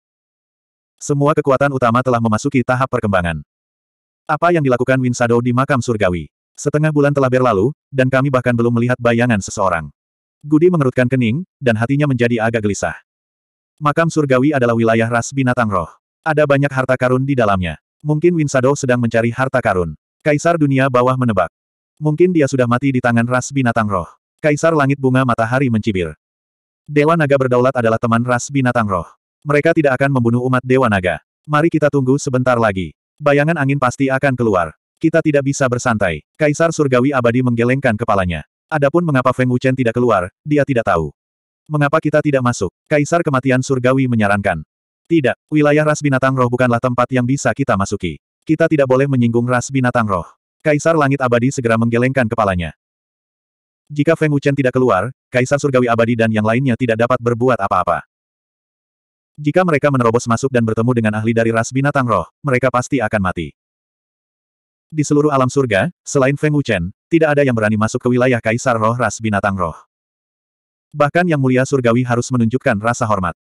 Semua kekuatan utama telah memasuki tahap perkembangan. Apa yang dilakukan Winsado di makam surgawi? Setengah bulan telah berlalu, dan kami bahkan belum melihat bayangan seseorang. Gudi mengerutkan kening, dan hatinya menjadi agak gelisah. Makam surgawi adalah wilayah ras binatang roh. Ada banyak harta karun di dalamnya. Mungkin Winsado sedang mencari harta karun. Kaisar dunia bawah menebak. Mungkin dia sudah mati di tangan ras binatang roh. Kaisar langit bunga matahari mencibir. Dewa naga berdaulat adalah teman ras binatang roh. Mereka tidak akan membunuh umat dewa naga. Mari kita tunggu sebentar lagi. Bayangan angin pasti akan keluar. Kita tidak bisa bersantai. Kaisar surgawi abadi menggelengkan kepalanya. Adapun mengapa Feng Wuchen tidak keluar, dia tidak tahu. Mengapa kita tidak masuk? Kaisar Kematian Surgawi menyarankan. Tidak, wilayah ras binatang roh bukanlah tempat yang bisa kita masuki. Kita tidak boleh menyinggung ras binatang roh. Kaisar Langit Abadi segera menggelengkan kepalanya. Jika Feng Wuchen tidak keluar, Kaisar Surgawi Abadi dan yang lainnya tidak dapat berbuat apa-apa. Jika mereka menerobos masuk dan bertemu dengan ahli dari ras binatang roh, mereka pasti akan mati. Di seluruh alam surga, selain Feng Wuchen, tidak ada yang berani masuk ke wilayah kaisar roh ras binatang roh. Bahkan yang mulia surgawi harus menunjukkan rasa hormat.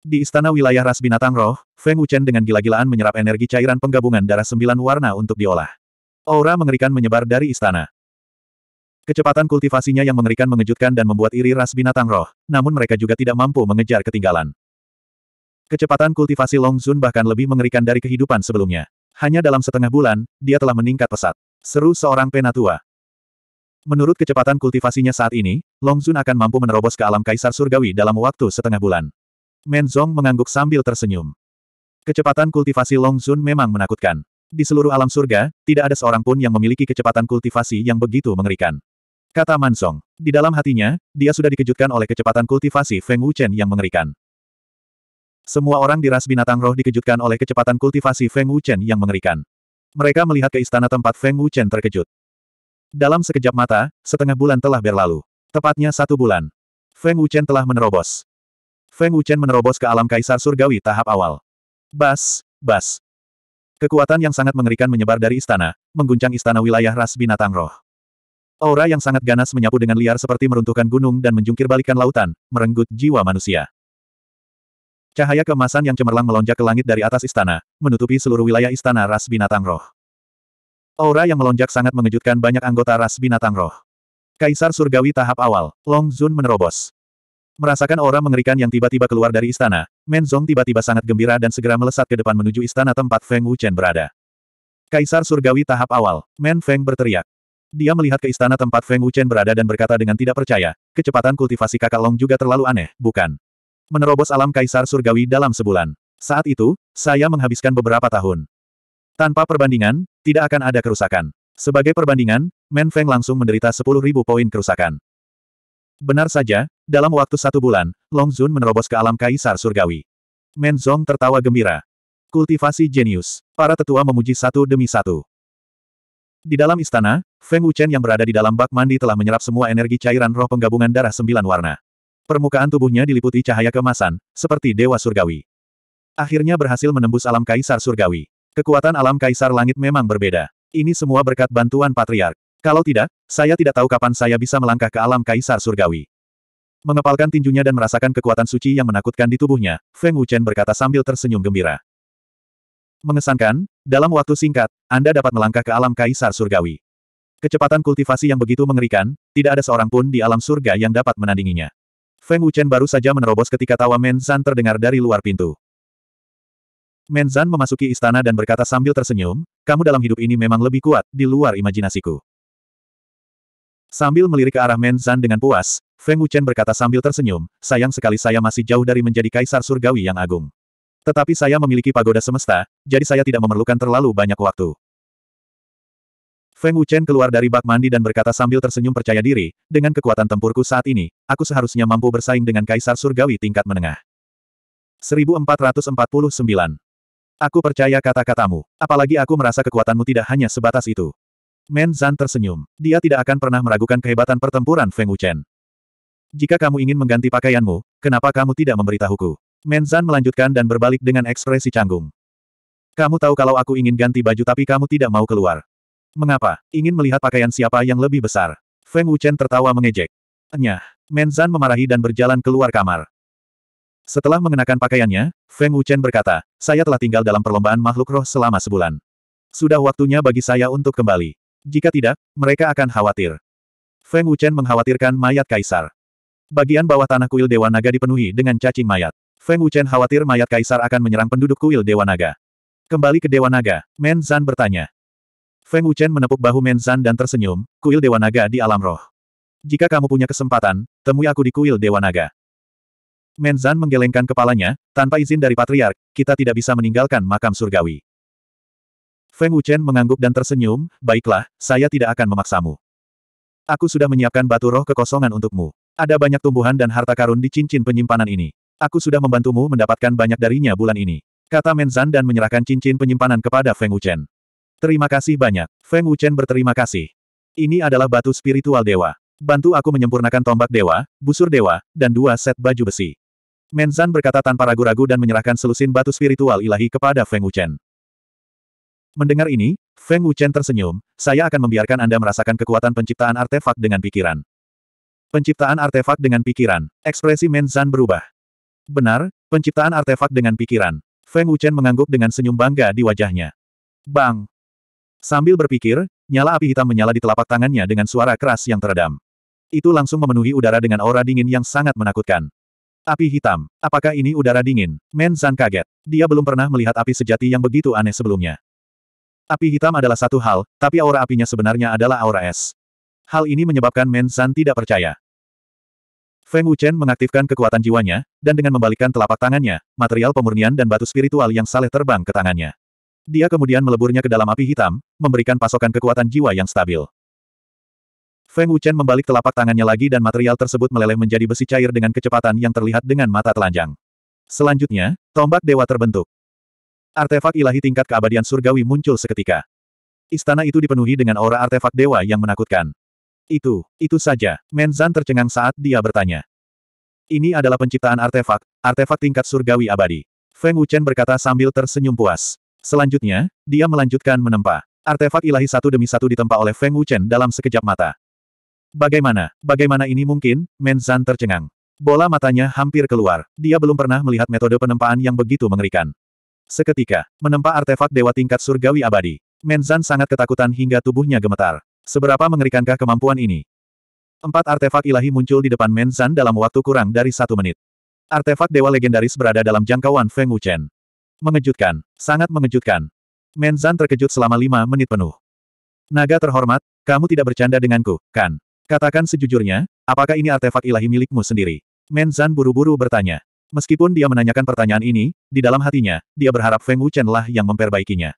Di istana wilayah ras binatang roh, Feng Wuchen dengan gila-gilaan menyerap energi cairan penggabungan darah sembilan warna untuk diolah. Aura mengerikan menyebar dari istana. Kecepatan kultivasinya yang mengerikan mengejutkan dan membuat iri ras binatang roh, namun mereka juga tidak mampu mengejar ketinggalan. Kecepatan kultivasi Long Zun bahkan lebih mengerikan dari kehidupan sebelumnya. Hanya dalam setengah bulan, dia telah meningkat pesat. Seru seorang penatua. Menurut kecepatan kultivasinya saat ini, Longzun akan mampu menerobos ke alam kaisar surgawi dalam waktu setengah bulan. Menzong mengangguk sambil tersenyum. Kecepatan kultivasi Longzun memang menakutkan. Di seluruh alam surga, tidak ada seorang pun yang memiliki kecepatan kultivasi yang begitu mengerikan. Kata Mansong. Di dalam hatinya, dia sudah dikejutkan oleh kecepatan kultivasi Feng Wuchen yang mengerikan. Semua orang di ras binatang roh dikejutkan oleh kecepatan kultivasi Feng Wuchen yang mengerikan. Mereka melihat ke istana tempat Feng Wuchen terkejut. Dalam sekejap mata, setengah bulan telah berlalu. Tepatnya satu bulan. Feng Wuchen telah menerobos. Feng Wuchen menerobos ke alam kaisar surgawi tahap awal. Bas, bas. Kekuatan yang sangat mengerikan menyebar dari istana, mengguncang istana wilayah ras binatang roh. Aura yang sangat ganas menyapu dengan liar seperti meruntuhkan gunung dan menjungkir balikan lautan, merenggut jiwa manusia. Cahaya kemasan yang cemerlang melonjak ke langit dari atas istana, menutupi seluruh wilayah istana ras binatang roh. Aura yang melonjak sangat mengejutkan banyak anggota ras binatang roh. Kaisar Surgawi tahap awal, Long Zun menerobos. Merasakan aura mengerikan yang tiba-tiba keluar dari istana, Men Menzong tiba-tiba sangat gembira dan segera melesat ke depan menuju istana tempat Feng Wuchen berada. Kaisar Surgawi tahap awal, Men Feng berteriak. Dia melihat ke istana tempat Feng Wuchen berada dan berkata dengan tidak percaya, kecepatan kultivasi kakak Long juga terlalu aneh, bukan? menerobos alam kaisar surgawi dalam sebulan. Saat itu, saya menghabiskan beberapa tahun. Tanpa perbandingan, tidak akan ada kerusakan. Sebagai perbandingan, Men Feng langsung menderita 10.000 poin kerusakan. Benar saja, dalam waktu satu bulan, Long Zun menerobos ke alam kaisar surgawi. Men Zong tertawa gembira. Kultivasi jenius. Para tetua memuji satu demi satu. Di dalam istana, Feng Wuchen yang berada di dalam bak mandi telah menyerap semua energi cairan roh penggabungan darah sembilan warna. Permukaan tubuhnya diliputi cahaya kemasan, seperti dewa surgawi. Akhirnya berhasil menembus alam kaisar surgawi. Kekuatan alam kaisar langit memang berbeda. Ini semua berkat bantuan patriark. Kalau tidak, saya tidak tahu kapan saya bisa melangkah ke alam kaisar surgawi. Mengepalkan tinjunya dan merasakan kekuatan suci yang menakutkan di tubuhnya, Feng Wuchen berkata sambil tersenyum gembira. Mengesankan, dalam waktu singkat, Anda dapat melangkah ke alam kaisar surgawi. Kecepatan kultivasi yang begitu mengerikan, tidak ada seorang pun di alam surga yang dapat menandinginya. Feng Wuchen baru saja menerobos ketika tawa Menzan terdengar dari luar pintu. Menzan memasuki istana dan berkata sambil tersenyum, kamu dalam hidup ini memang lebih kuat, di luar imajinasiku. Sambil melirik ke arah Menzan dengan puas, Feng Wuchen berkata sambil tersenyum, sayang sekali saya masih jauh dari menjadi kaisar surgawi yang agung. Tetapi saya memiliki pagoda semesta, jadi saya tidak memerlukan terlalu banyak waktu. Feng Wuchen keluar dari bak mandi dan berkata sambil tersenyum percaya diri, dengan kekuatan tempurku saat ini, aku seharusnya mampu bersaing dengan Kaisar Surgawi tingkat menengah. 1449. Aku percaya kata-katamu, apalagi aku merasa kekuatanmu tidak hanya sebatas itu. Men Zan tersenyum. Dia tidak akan pernah meragukan kehebatan pertempuran Feng Wuchen. Jika kamu ingin mengganti pakaianmu, kenapa kamu tidak memberitahuku? Men Zan melanjutkan dan berbalik dengan ekspresi canggung. Kamu tahu kalau aku ingin ganti baju tapi kamu tidak mau keluar. Mengapa? Ingin melihat pakaian siapa yang lebih besar? Feng Wuchen tertawa mengejek. Enyah. Menzan memarahi dan berjalan keluar kamar. Setelah mengenakan pakaiannya, Feng Wuchen berkata, saya telah tinggal dalam perlombaan makhluk roh selama sebulan. Sudah waktunya bagi saya untuk kembali. Jika tidak, mereka akan khawatir. Feng Wuchen mengkhawatirkan mayat kaisar. Bagian bawah tanah kuil Dewa Naga dipenuhi dengan cacing mayat. Feng Wuchen khawatir mayat kaisar akan menyerang penduduk kuil Dewa Naga. Kembali ke Dewa Naga, Menzan bertanya. Feng Wuchen menepuk bahu Menzan dan tersenyum, kuil Dewa Naga di alam roh. Jika kamu punya kesempatan, temui aku di kuil Dewa Naga. Menzan menggelengkan kepalanya, tanpa izin dari Patriark, kita tidak bisa meninggalkan makam surgawi. Feng Wuchen mengangguk dan tersenyum, baiklah, saya tidak akan memaksamu. Aku sudah menyiapkan batu roh kekosongan untukmu. Ada banyak tumbuhan dan harta karun di cincin penyimpanan ini. Aku sudah membantumu mendapatkan banyak darinya bulan ini. Kata Menzan dan menyerahkan cincin penyimpanan kepada Feng Wuchen. Terima kasih banyak. Feng Wuchen berterima kasih. Ini adalah batu spiritual dewa. Bantu aku menyempurnakan tombak dewa, busur dewa, dan dua set baju besi. Menzan berkata tanpa ragu-ragu dan menyerahkan selusin batu spiritual ilahi kepada Feng Wuchen. Mendengar ini, Feng Wuchen tersenyum, saya akan membiarkan Anda merasakan kekuatan penciptaan artefak dengan pikiran. Penciptaan artefak dengan pikiran, ekspresi Menzan berubah. Benar, penciptaan artefak dengan pikiran. Feng Wuchen mengangguk dengan senyum bangga di wajahnya. Bang! Sambil berpikir, nyala api hitam menyala di telapak tangannya dengan suara keras yang teredam. Itu langsung memenuhi udara dengan aura dingin yang sangat menakutkan. Api hitam, apakah ini udara dingin? Men Zan kaget. Dia belum pernah melihat api sejati yang begitu aneh sebelumnya. Api hitam adalah satu hal, tapi aura apinya sebenarnya adalah aura es. Hal ini menyebabkan Men Zan tidak percaya. Feng Wuchen mengaktifkan kekuatan jiwanya, dan dengan membalikkan telapak tangannya, material pemurnian dan batu spiritual yang saleh terbang ke tangannya. Dia kemudian meleburnya ke dalam api hitam, memberikan pasokan kekuatan jiwa yang stabil. Feng Wuchen membalik telapak tangannya lagi dan material tersebut meleleh menjadi besi cair dengan kecepatan yang terlihat dengan mata telanjang. Selanjutnya, tombak dewa terbentuk. Artefak ilahi tingkat keabadian surgawi muncul seketika. Istana itu dipenuhi dengan aura artefak dewa yang menakutkan. Itu, itu saja, Menzan tercengang saat dia bertanya. Ini adalah penciptaan artefak, artefak tingkat surgawi abadi. Feng Wuchen berkata sambil tersenyum puas. Selanjutnya, dia melanjutkan menempa. Artefak ilahi satu demi satu ditempa oleh Feng Wuchen dalam sekejap mata. Bagaimana, bagaimana ini mungkin, Menzan tercengang. Bola matanya hampir keluar. Dia belum pernah melihat metode penempaan yang begitu mengerikan. Seketika, menempa artefak dewa tingkat surgawi abadi. Menzan sangat ketakutan hingga tubuhnya gemetar. Seberapa mengerikankah kemampuan ini? Empat artefak ilahi muncul di depan Menzan dalam waktu kurang dari satu menit. Artefak dewa legendaris berada dalam jangkauan Feng Wuchen. Mengejutkan, sangat mengejutkan. Menzan terkejut selama lima menit penuh. Naga terhormat, kamu tidak bercanda denganku, kan? Katakan sejujurnya, apakah ini artefak ilahi milikmu sendiri? Menzan buru-buru bertanya. Meskipun dia menanyakan pertanyaan ini, di dalam hatinya, dia berharap Feng Wuchen lah yang memperbaikinya.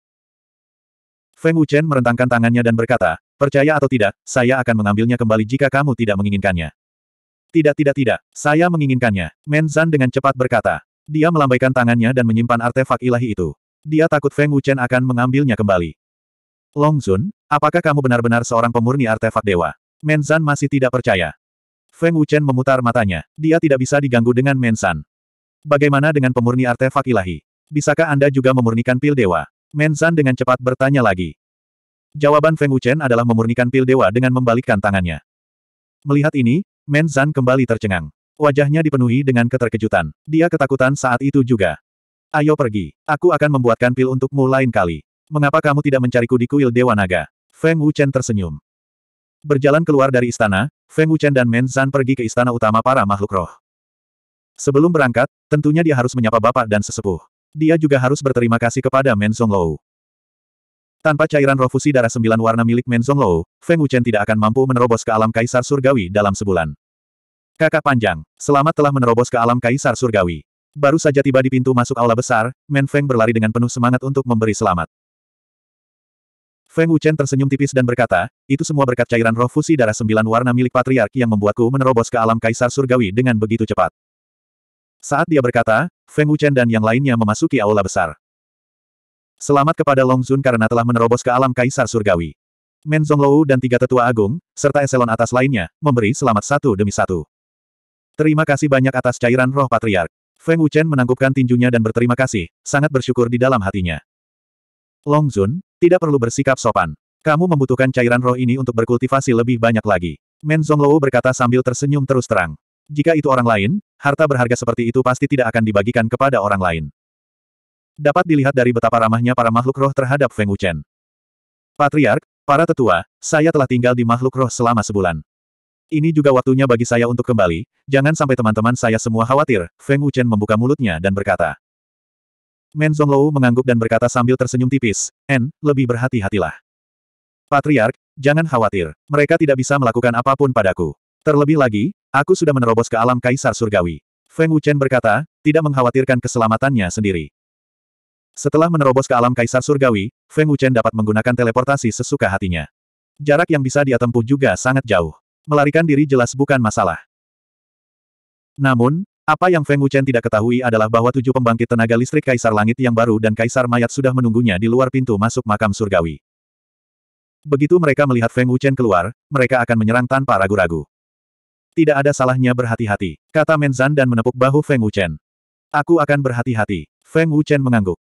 Feng Wuchen merentangkan tangannya dan berkata, percaya atau tidak, saya akan mengambilnya kembali jika kamu tidak menginginkannya. Tidak tidak tidak, saya menginginkannya, Menzan dengan cepat berkata. Dia melambaikan tangannya dan menyimpan artefak ilahi itu. Dia takut Feng Wuchen akan mengambilnya kembali. Long Zun, apakah kamu benar-benar seorang pemurni artefak dewa? Menzan masih tidak percaya. Feng Wuchen memutar matanya. Dia tidak bisa diganggu dengan Menzan. Bagaimana dengan pemurni artefak ilahi? Bisakah Anda juga memurnikan pil dewa? Menzan dengan cepat bertanya lagi. Jawaban Feng Wuchen adalah memurnikan pil dewa dengan membalikkan tangannya. Melihat ini, Menzan kembali tercengang. Wajahnya dipenuhi dengan keterkejutan. Dia ketakutan saat itu juga. Ayo pergi. Aku akan membuatkan pil untukmu lain kali. Mengapa kamu tidak mencariku di kuil Dewa Naga? Feng Wuchen tersenyum. Berjalan keluar dari istana, Feng Wuchen dan Men Zan pergi ke istana utama para makhluk roh. Sebelum berangkat, tentunya dia harus menyapa bapak dan sesepuh. Dia juga harus berterima kasih kepada Men Zonglou. Tanpa cairan roh fusi darah sembilan warna milik Men Zonglou, Feng Wuchen tidak akan mampu menerobos ke alam kaisar surgawi dalam sebulan. Kakak panjang, selamat telah menerobos ke alam kaisar surgawi. Baru saja tiba di pintu masuk aula besar, Men Feng berlari dengan penuh semangat untuk memberi selamat. Feng Wuchen tersenyum tipis dan berkata, itu semua berkat cairan roh fusi darah sembilan warna milik Patriark yang membuatku menerobos ke alam kaisar surgawi dengan begitu cepat. Saat dia berkata, Feng Wuchen dan yang lainnya memasuki aula besar. Selamat kepada Long Zun karena telah menerobos ke alam kaisar surgawi. Men Zhonglou dan tiga tetua agung, serta eselon atas lainnya, memberi selamat satu demi satu. Terima kasih banyak atas cairan roh patriark. Feng Wuchen menangkupkan tinjunya dan berterima kasih, sangat bersyukur di dalam hatinya. Long Zun, tidak perlu bersikap sopan. Kamu membutuhkan cairan roh ini untuk berkultivasi lebih banyak lagi. Men Lou berkata sambil tersenyum terus terang. Jika itu orang lain, harta berharga seperti itu pasti tidak akan dibagikan kepada orang lain. Dapat dilihat dari betapa ramahnya para makhluk roh terhadap Feng Wuchen. Patriark, para tetua, saya telah tinggal di makhluk roh selama sebulan. Ini juga waktunya bagi saya untuk kembali, jangan sampai teman-teman saya semua khawatir, Feng Wuchen membuka mulutnya dan berkata. Men Zonglou mengangguk dan berkata sambil tersenyum tipis, En, lebih berhati-hatilah. Patriark, jangan khawatir, mereka tidak bisa melakukan apapun padaku. Terlebih lagi, aku sudah menerobos ke alam kaisar surgawi. Feng Wuchen berkata, tidak mengkhawatirkan keselamatannya sendiri. Setelah menerobos ke alam kaisar surgawi, Feng Wuchen dapat menggunakan teleportasi sesuka hatinya. Jarak yang bisa dia tempuh juga sangat jauh. Melarikan diri jelas bukan masalah. Namun, apa yang Feng Wuchen tidak ketahui adalah bahwa tujuh pembangkit tenaga listrik Kaisar Langit yang baru dan Kaisar Mayat sudah menunggunya di luar pintu masuk makam surgawi. Begitu mereka melihat Feng Wuchen keluar, mereka akan menyerang tanpa ragu-ragu. Tidak ada salahnya berhati-hati, kata Menzan dan menepuk bahu Feng Wuchen. Aku akan berhati-hati. Feng Wuchen mengangguk.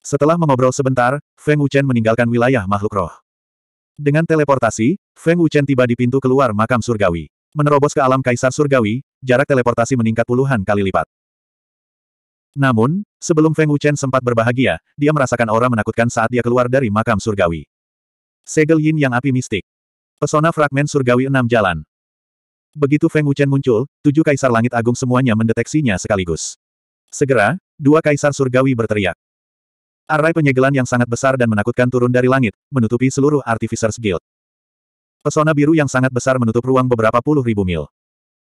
Setelah mengobrol sebentar, Feng Wuchen meninggalkan wilayah makhluk roh. Dengan teleportasi, Feng Wuchen tiba di pintu keluar makam surgawi. Menerobos ke alam kaisar surgawi, jarak teleportasi meningkat puluhan kali lipat. Namun, sebelum Feng Wuchen sempat berbahagia, dia merasakan aura menakutkan saat dia keluar dari makam surgawi. Segel Yin yang api mistik. Pesona fragmen surgawi enam jalan. Begitu Feng Wuchen muncul, tujuh kaisar langit agung semuanya mendeteksinya sekaligus. Segera, dua kaisar surgawi berteriak. Array penyegelan yang sangat besar dan menakutkan turun dari langit, menutupi seluruh Artificers Guild. Pesona biru yang sangat besar menutup ruang beberapa puluh ribu mil.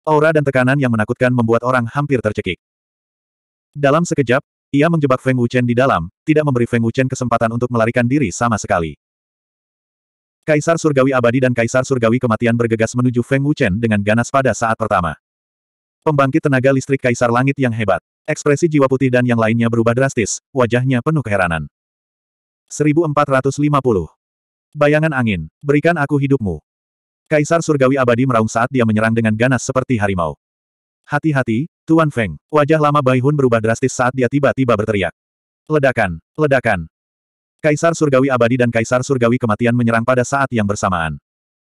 Aura dan tekanan yang menakutkan membuat orang hampir tercekik. Dalam sekejap, ia menjebak Feng Wuchen di dalam, tidak memberi Feng Wuchen kesempatan untuk melarikan diri sama sekali. Kaisar Surgawi Abadi dan Kaisar Surgawi Kematian bergegas menuju Feng Wuchen dengan ganas pada saat pertama. Pembangkit tenaga listrik Kaisar Langit yang hebat. Ekspresi jiwa putih dan yang lainnya berubah drastis, wajahnya penuh keheranan. 1450. Bayangan angin, berikan aku hidupmu. Kaisar Surgawi abadi meraung saat dia menyerang dengan ganas seperti harimau. Hati-hati, Tuan Feng. Wajah lama Bai Hun berubah drastis saat dia tiba-tiba berteriak. Ledakan, ledakan. Kaisar Surgawi abadi dan Kaisar Surgawi kematian menyerang pada saat yang bersamaan.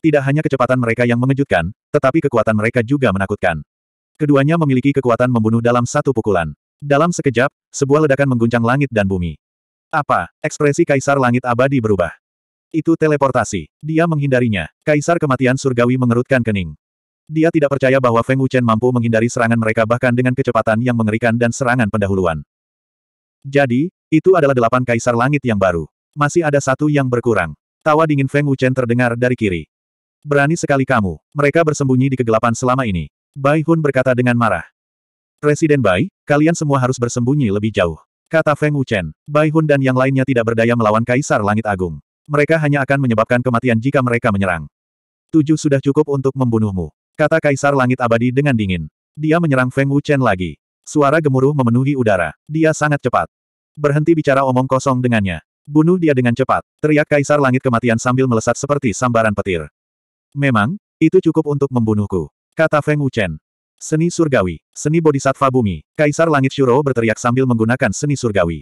Tidak hanya kecepatan mereka yang mengejutkan, tetapi kekuatan mereka juga menakutkan. Keduanya memiliki kekuatan membunuh dalam satu pukulan. Dalam sekejap, sebuah ledakan mengguncang langit dan bumi. Apa? Ekspresi Kaisar Langit Abadi berubah. Itu teleportasi. Dia menghindarinya. Kaisar Kematian Surgawi mengerutkan kening. Dia tidak percaya bahwa Feng Wuchen mampu menghindari serangan mereka bahkan dengan kecepatan yang mengerikan dan serangan pendahuluan. Jadi, itu adalah delapan kaisar langit yang baru. Masih ada satu yang berkurang. Tawa dingin Feng Wuchen terdengar dari kiri. Berani sekali kamu. Mereka bersembunyi di kegelapan selama ini. Bai Hun berkata dengan marah. Presiden Bai, kalian semua harus bersembunyi lebih jauh. Kata Feng Wuchen, Bai Hun dan yang lainnya tidak berdaya melawan Kaisar Langit Agung. Mereka hanya akan menyebabkan kematian jika mereka menyerang. Tujuh sudah cukup untuk membunuhmu. Kata Kaisar Langit Abadi dengan dingin. Dia menyerang Feng Wuchen lagi. Suara gemuruh memenuhi udara. Dia sangat cepat. Berhenti bicara omong kosong dengannya. Bunuh dia dengan cepat. Teriak Kaisar Langit Kematian sambil melesat seperti sambaran petir. Memang, itu cukup untuk membunuhku. Kata Feng Wuchen. Seni surgawi, seni bodhisattva bumi, Kaisar Langit Shuro berteriak sambil menggunakan seni surgawi.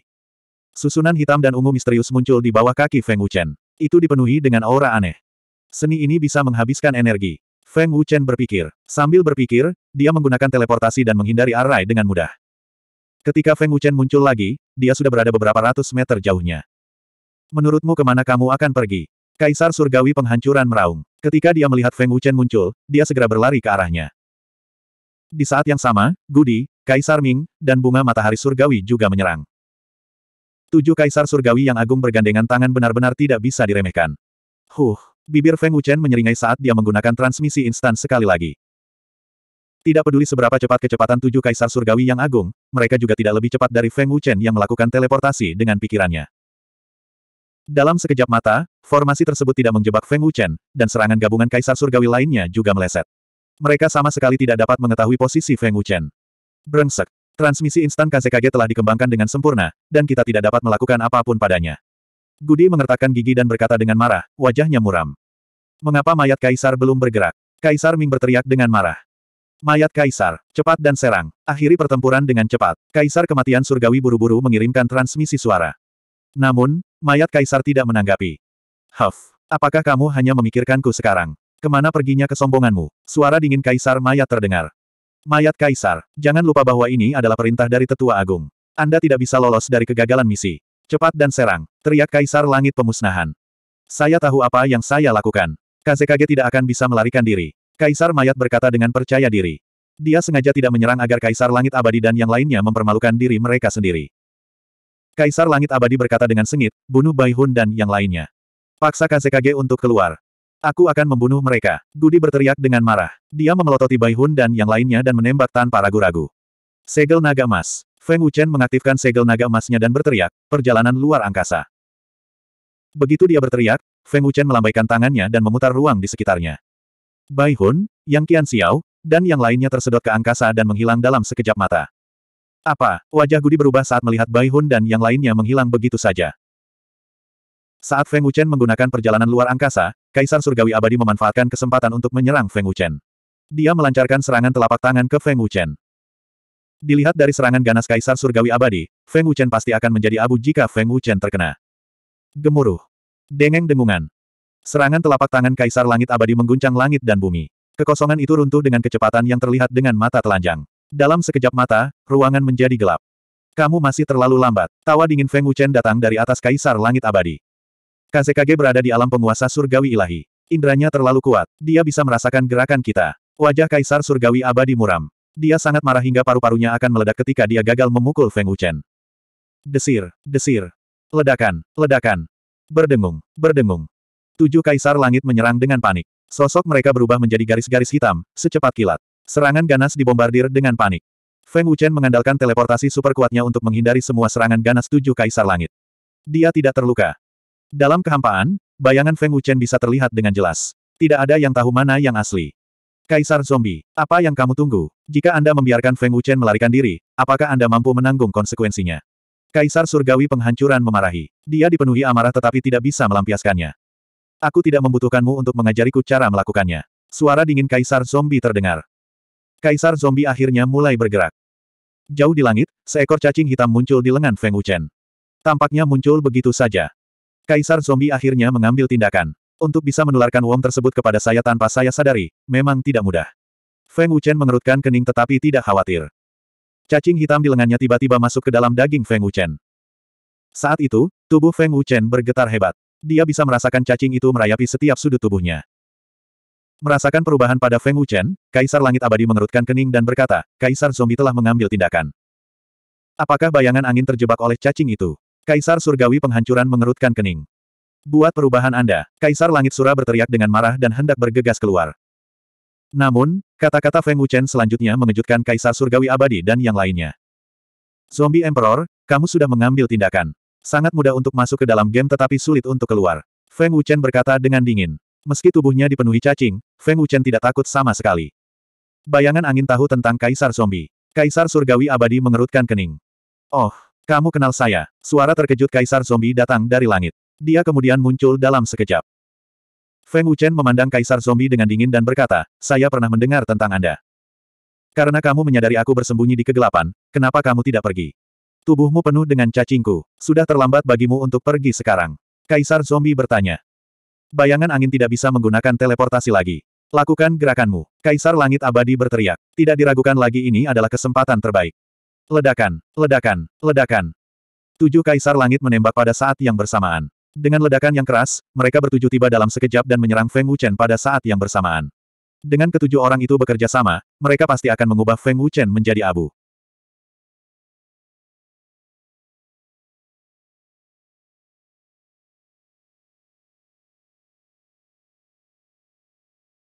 Susunan hitam dan ungu misterius muncul di bawah kaki Feng Wuchen. Itu dipenuhi dengan aura aneh. Seni ini bisa menghabiskan energi. Feng Wuchen berpikir. Sambil berpikir, dia menggunakan teleportasi dan menghindari arai dengan mudah. Ketika Feng Wuchen muncul lagi, dia sudah berada beberapa ratus meter jauhnya. Menurutmu kemana kamu akan pergi? Kaisar Surgawi Penghancuran meraung. Ketika dia melihat Feng Wuchen muncul, dia segera berlari ke arahnya. Di saat yang sama, Gudi, Kaisar Ming, dan bunga matahari surgawi juga menyerang. Tujuh kaisar surgawi yang agung bergandengan tangan benar-benar tidak bisa diremehkan. Huh, bibir Feng Wuchen menyeringai saat dia menggunakan transmisi instan sekali lagi. Tidak peduli seberapa cepat kecepatan tujuh kaisar surgawi yang agung, mereka juga tidak lebih cepat dari Feng Wuchen yang melakukan teleportasi dengan pikirannya. Dalam sekejap mata, formasi tersebut tidak menjebak Feng Wuchen, dan serangan gabungan kaisar surgawi lainnya juga meleset. Mereka sama sekali tidak dapat mengetahui posisi Feng Wuchen. Brengsek. Transmisi instan KZKG telah dikembangkan dengan sempurna, dan kita tidak dapat melakukan apapun padanya. Gudi mengertakkan gigi dan berkata dengan marah, wajahnya muram. Mengapa mayat kaisar belum bergerak? Kaisar Ming berteriak dengan marah. Mayat kaisar, cepat dan serang. Akhiri pertempuran dengan cepat. Kaisar kematian surgawi buru-buru mengirimkan transmisi suara. Namun, Mayat kaisar tidak menanggapi. Huff, apakah kamu hanya memikirkanku sekarang? Kemana perginya kesombonganmu? Suara dingin kaisar mayat terdengar. Mayat kaisar, jangan lupa bahwa ini adalah perintah dari tetua agung. Anda tidak bisa lolos dari kegagalan misi. Cepat dan serang, teriak kaisar langit pemusnahan. Saya tahu apa yang saya lakukan. Kazekage tidak akan bisa melarikan diri. Kaisar mayat berkata dengan percaya diri. Dia sengaja tidak menyerang agar kaisar langit abadi dan yang lainnya mempermalukan diri mereka sendiri. Kaisar Langit Abadi berkata dengan sengit, bunuh Baihun dan yang lainnya. Paksa Kasekage untuk keluar. Aku akan membunuh mereka. Gudi berteriak dengan marah. Dia memelototi Baihun dan yang lainnya dan menembak tanpa ragu-ragu. Segel naga emas. Feng Wuchen mengaktifkan segel naga emasnya dan berteriak, perjalanan luar angkasa. Begitu dia berteriak, Feng Wuchen melambaikan tangannya dan memutar ruang di sekitarnya. Baihun, Yang Qian Xiao, dan yang lainnya tersedot ke angkasa dan menghilang dalam sekejap mata. Apa? Wajah Gudi berubah saat melihat Bai Hun dan yang lainnya menghilang begitu saja. Saat Feng Wuchen menggunakan perjalanan luar angkasa, Kaisar Surgawi Abadi memanfaatkan kesempatan untuk menyerang Feng Wuchen. Dia melancarkan serangan telapak tangan ke Feng Wuchen. Dilihat dari serangan ganas Kaisar Surgawi Abadi, Feng Wuchen pasti akan menjadi abu jika Feng Wuchen terkena. Gemuruh. Dengeng dengungan. Serangan telapak tangan Kaisar Langit Abadi mengguncang langit dan bumi. Kekosongan itu runtuh dengan kecepatan yang terlihat dengan mata telanjang. Dalam sekejap mata, ruangan menjadi gelap. Kamu masih terlalu lambat. Tawa dingin Feng Wuchen datang dari atas kaisar langit abadi. Kazekage berada di alam penguasa surgawi ilahi. Indranya terlalu kuat. Dia bisa merasakan gerakan kita. Wajah kaisar surgawi abadi muram. Dia sangat marah hingga paru-parunya akan meledak ketika dia gagal memukul Feng Wuchen. Desir, desir. Ledakan, ledakan. Berdengung, berdengung. Tujuh kaisar langit menyerang dengan panik. Sosok mereka berubah menjadi garis-garis hitam, secepat kilat. Serangan ganas dibombardir dengan panik. Feng Wuchen mengandalkan teleportasi super kuatnya untuk menghindari semua serangan ganas tujuh kaisar langit. Dia tidak terluka. Dalam kehampaan, bayangan Feng Wuchen bisa terlihat dengan jelas. Tidak ada yang tahu mana yang asli. Kaisar Zombie, apa yang kamu tunggu? Jika Anda membiarkan Feng Wuchen melarikan diri, apakah Anda mampu menanggung konsekuensinya? Kaisar Surgawi penghancuran memarahi. Dia dipenuhi amarah tetapi tidak bisa melampiaskannya. Aku tidak membutuhkanmu untuk mengajariku cara melakukannya. Suara dingin Kaisar Zombie terdengar. Kaisar zombie akhirnya mulai bergerak. Jauh di langit, seekor cacing hitam muncul di lengan Feng Wuchen. Tampaknya muncul begitu saja. Kaisar zombie akhirnya mengambil tindakan. Untuk bisa menularkan Wong tersebut kepada saya tanpa saya sadari, memang tidak mudah. Feng Wuchen mengerutkan kening tetapi tidak khawatir. Cacing hitam di lengannya tiba-tiba masuk ke dalam daging Feng Wuchen. Saat itu, tubuh Feng Wuchen bergetar hebat. Dia bisa merasakan cacing itu merayapi setiap sudut tubuhnya. Merasakan perubahan pada Feng Wuchen, Kaisar Langit Abadi mengerutkan kening dan berkata, Kaisar Zombie telah mengambil tindakan. Apakah bayangan angin terjebak oleh cacing itu? Kaisar Surgawi Penghancuran mengerutkan kening. Buat perubahan Anda, Kaisar Langit Sura berteriak dengan marah dan hendak bergegas keluar. Namun, kata-kata Feng Wuchen selanjutnya mengejutkan Kaisar Surgawi Abadi dan yang lainnya. Zombie Emperor, kamu sudah mengambil tindakan. Sangat mudah untuk masuk ke dalam game tetapi sulit untuk keluar. Feng Wuchen berkata dengan dingin. Meski tubuhnya dipenuhi cacing, Feng Wuchen tidak takut sama sekali. Bayangan angin tahu tentang Kaisar Zombie. Kaisar Surgawi Abadi mengerutkan kening. Oh, kamu kenal saya. Suara terkejut Kaisar Zombie datang dari langit. Dia kemudian muncul dalam sekejap. Feng Wuchen memandang Kaisar Zombie dengan dingin dan berkata, saya pernah mendengar tentang Anda. Karena kamu menyadari aku bersembunyi di kegelapan, kenapa kamu tidak pergi? Tubuhmu penuh dengan cacingku. Sudah terlambat bagimu untuk pergi sekarang. Kaisar Zombie bertanya. Bayangan angin tidak bisa menggunakan teleportasi lagi. Lakukan gerakanmu. Kaisar Langit Abadi berteriak. Tidak diragukan lagi ini adalah kesempatan terbaik. Ledakan, ledakan, ledakan. Tujuh kaisar langit menembak pada saat yang bersamaan. Dengan ledakan yang keras, mereka bertujuh tiba dalam sekejap dan menyerang Feng Wuchen pada saat yang bersamaan. Dengan ketujuh orang itu bekerja sama, mereka pasti akan mengubah Feng Wuchen menjadi abu.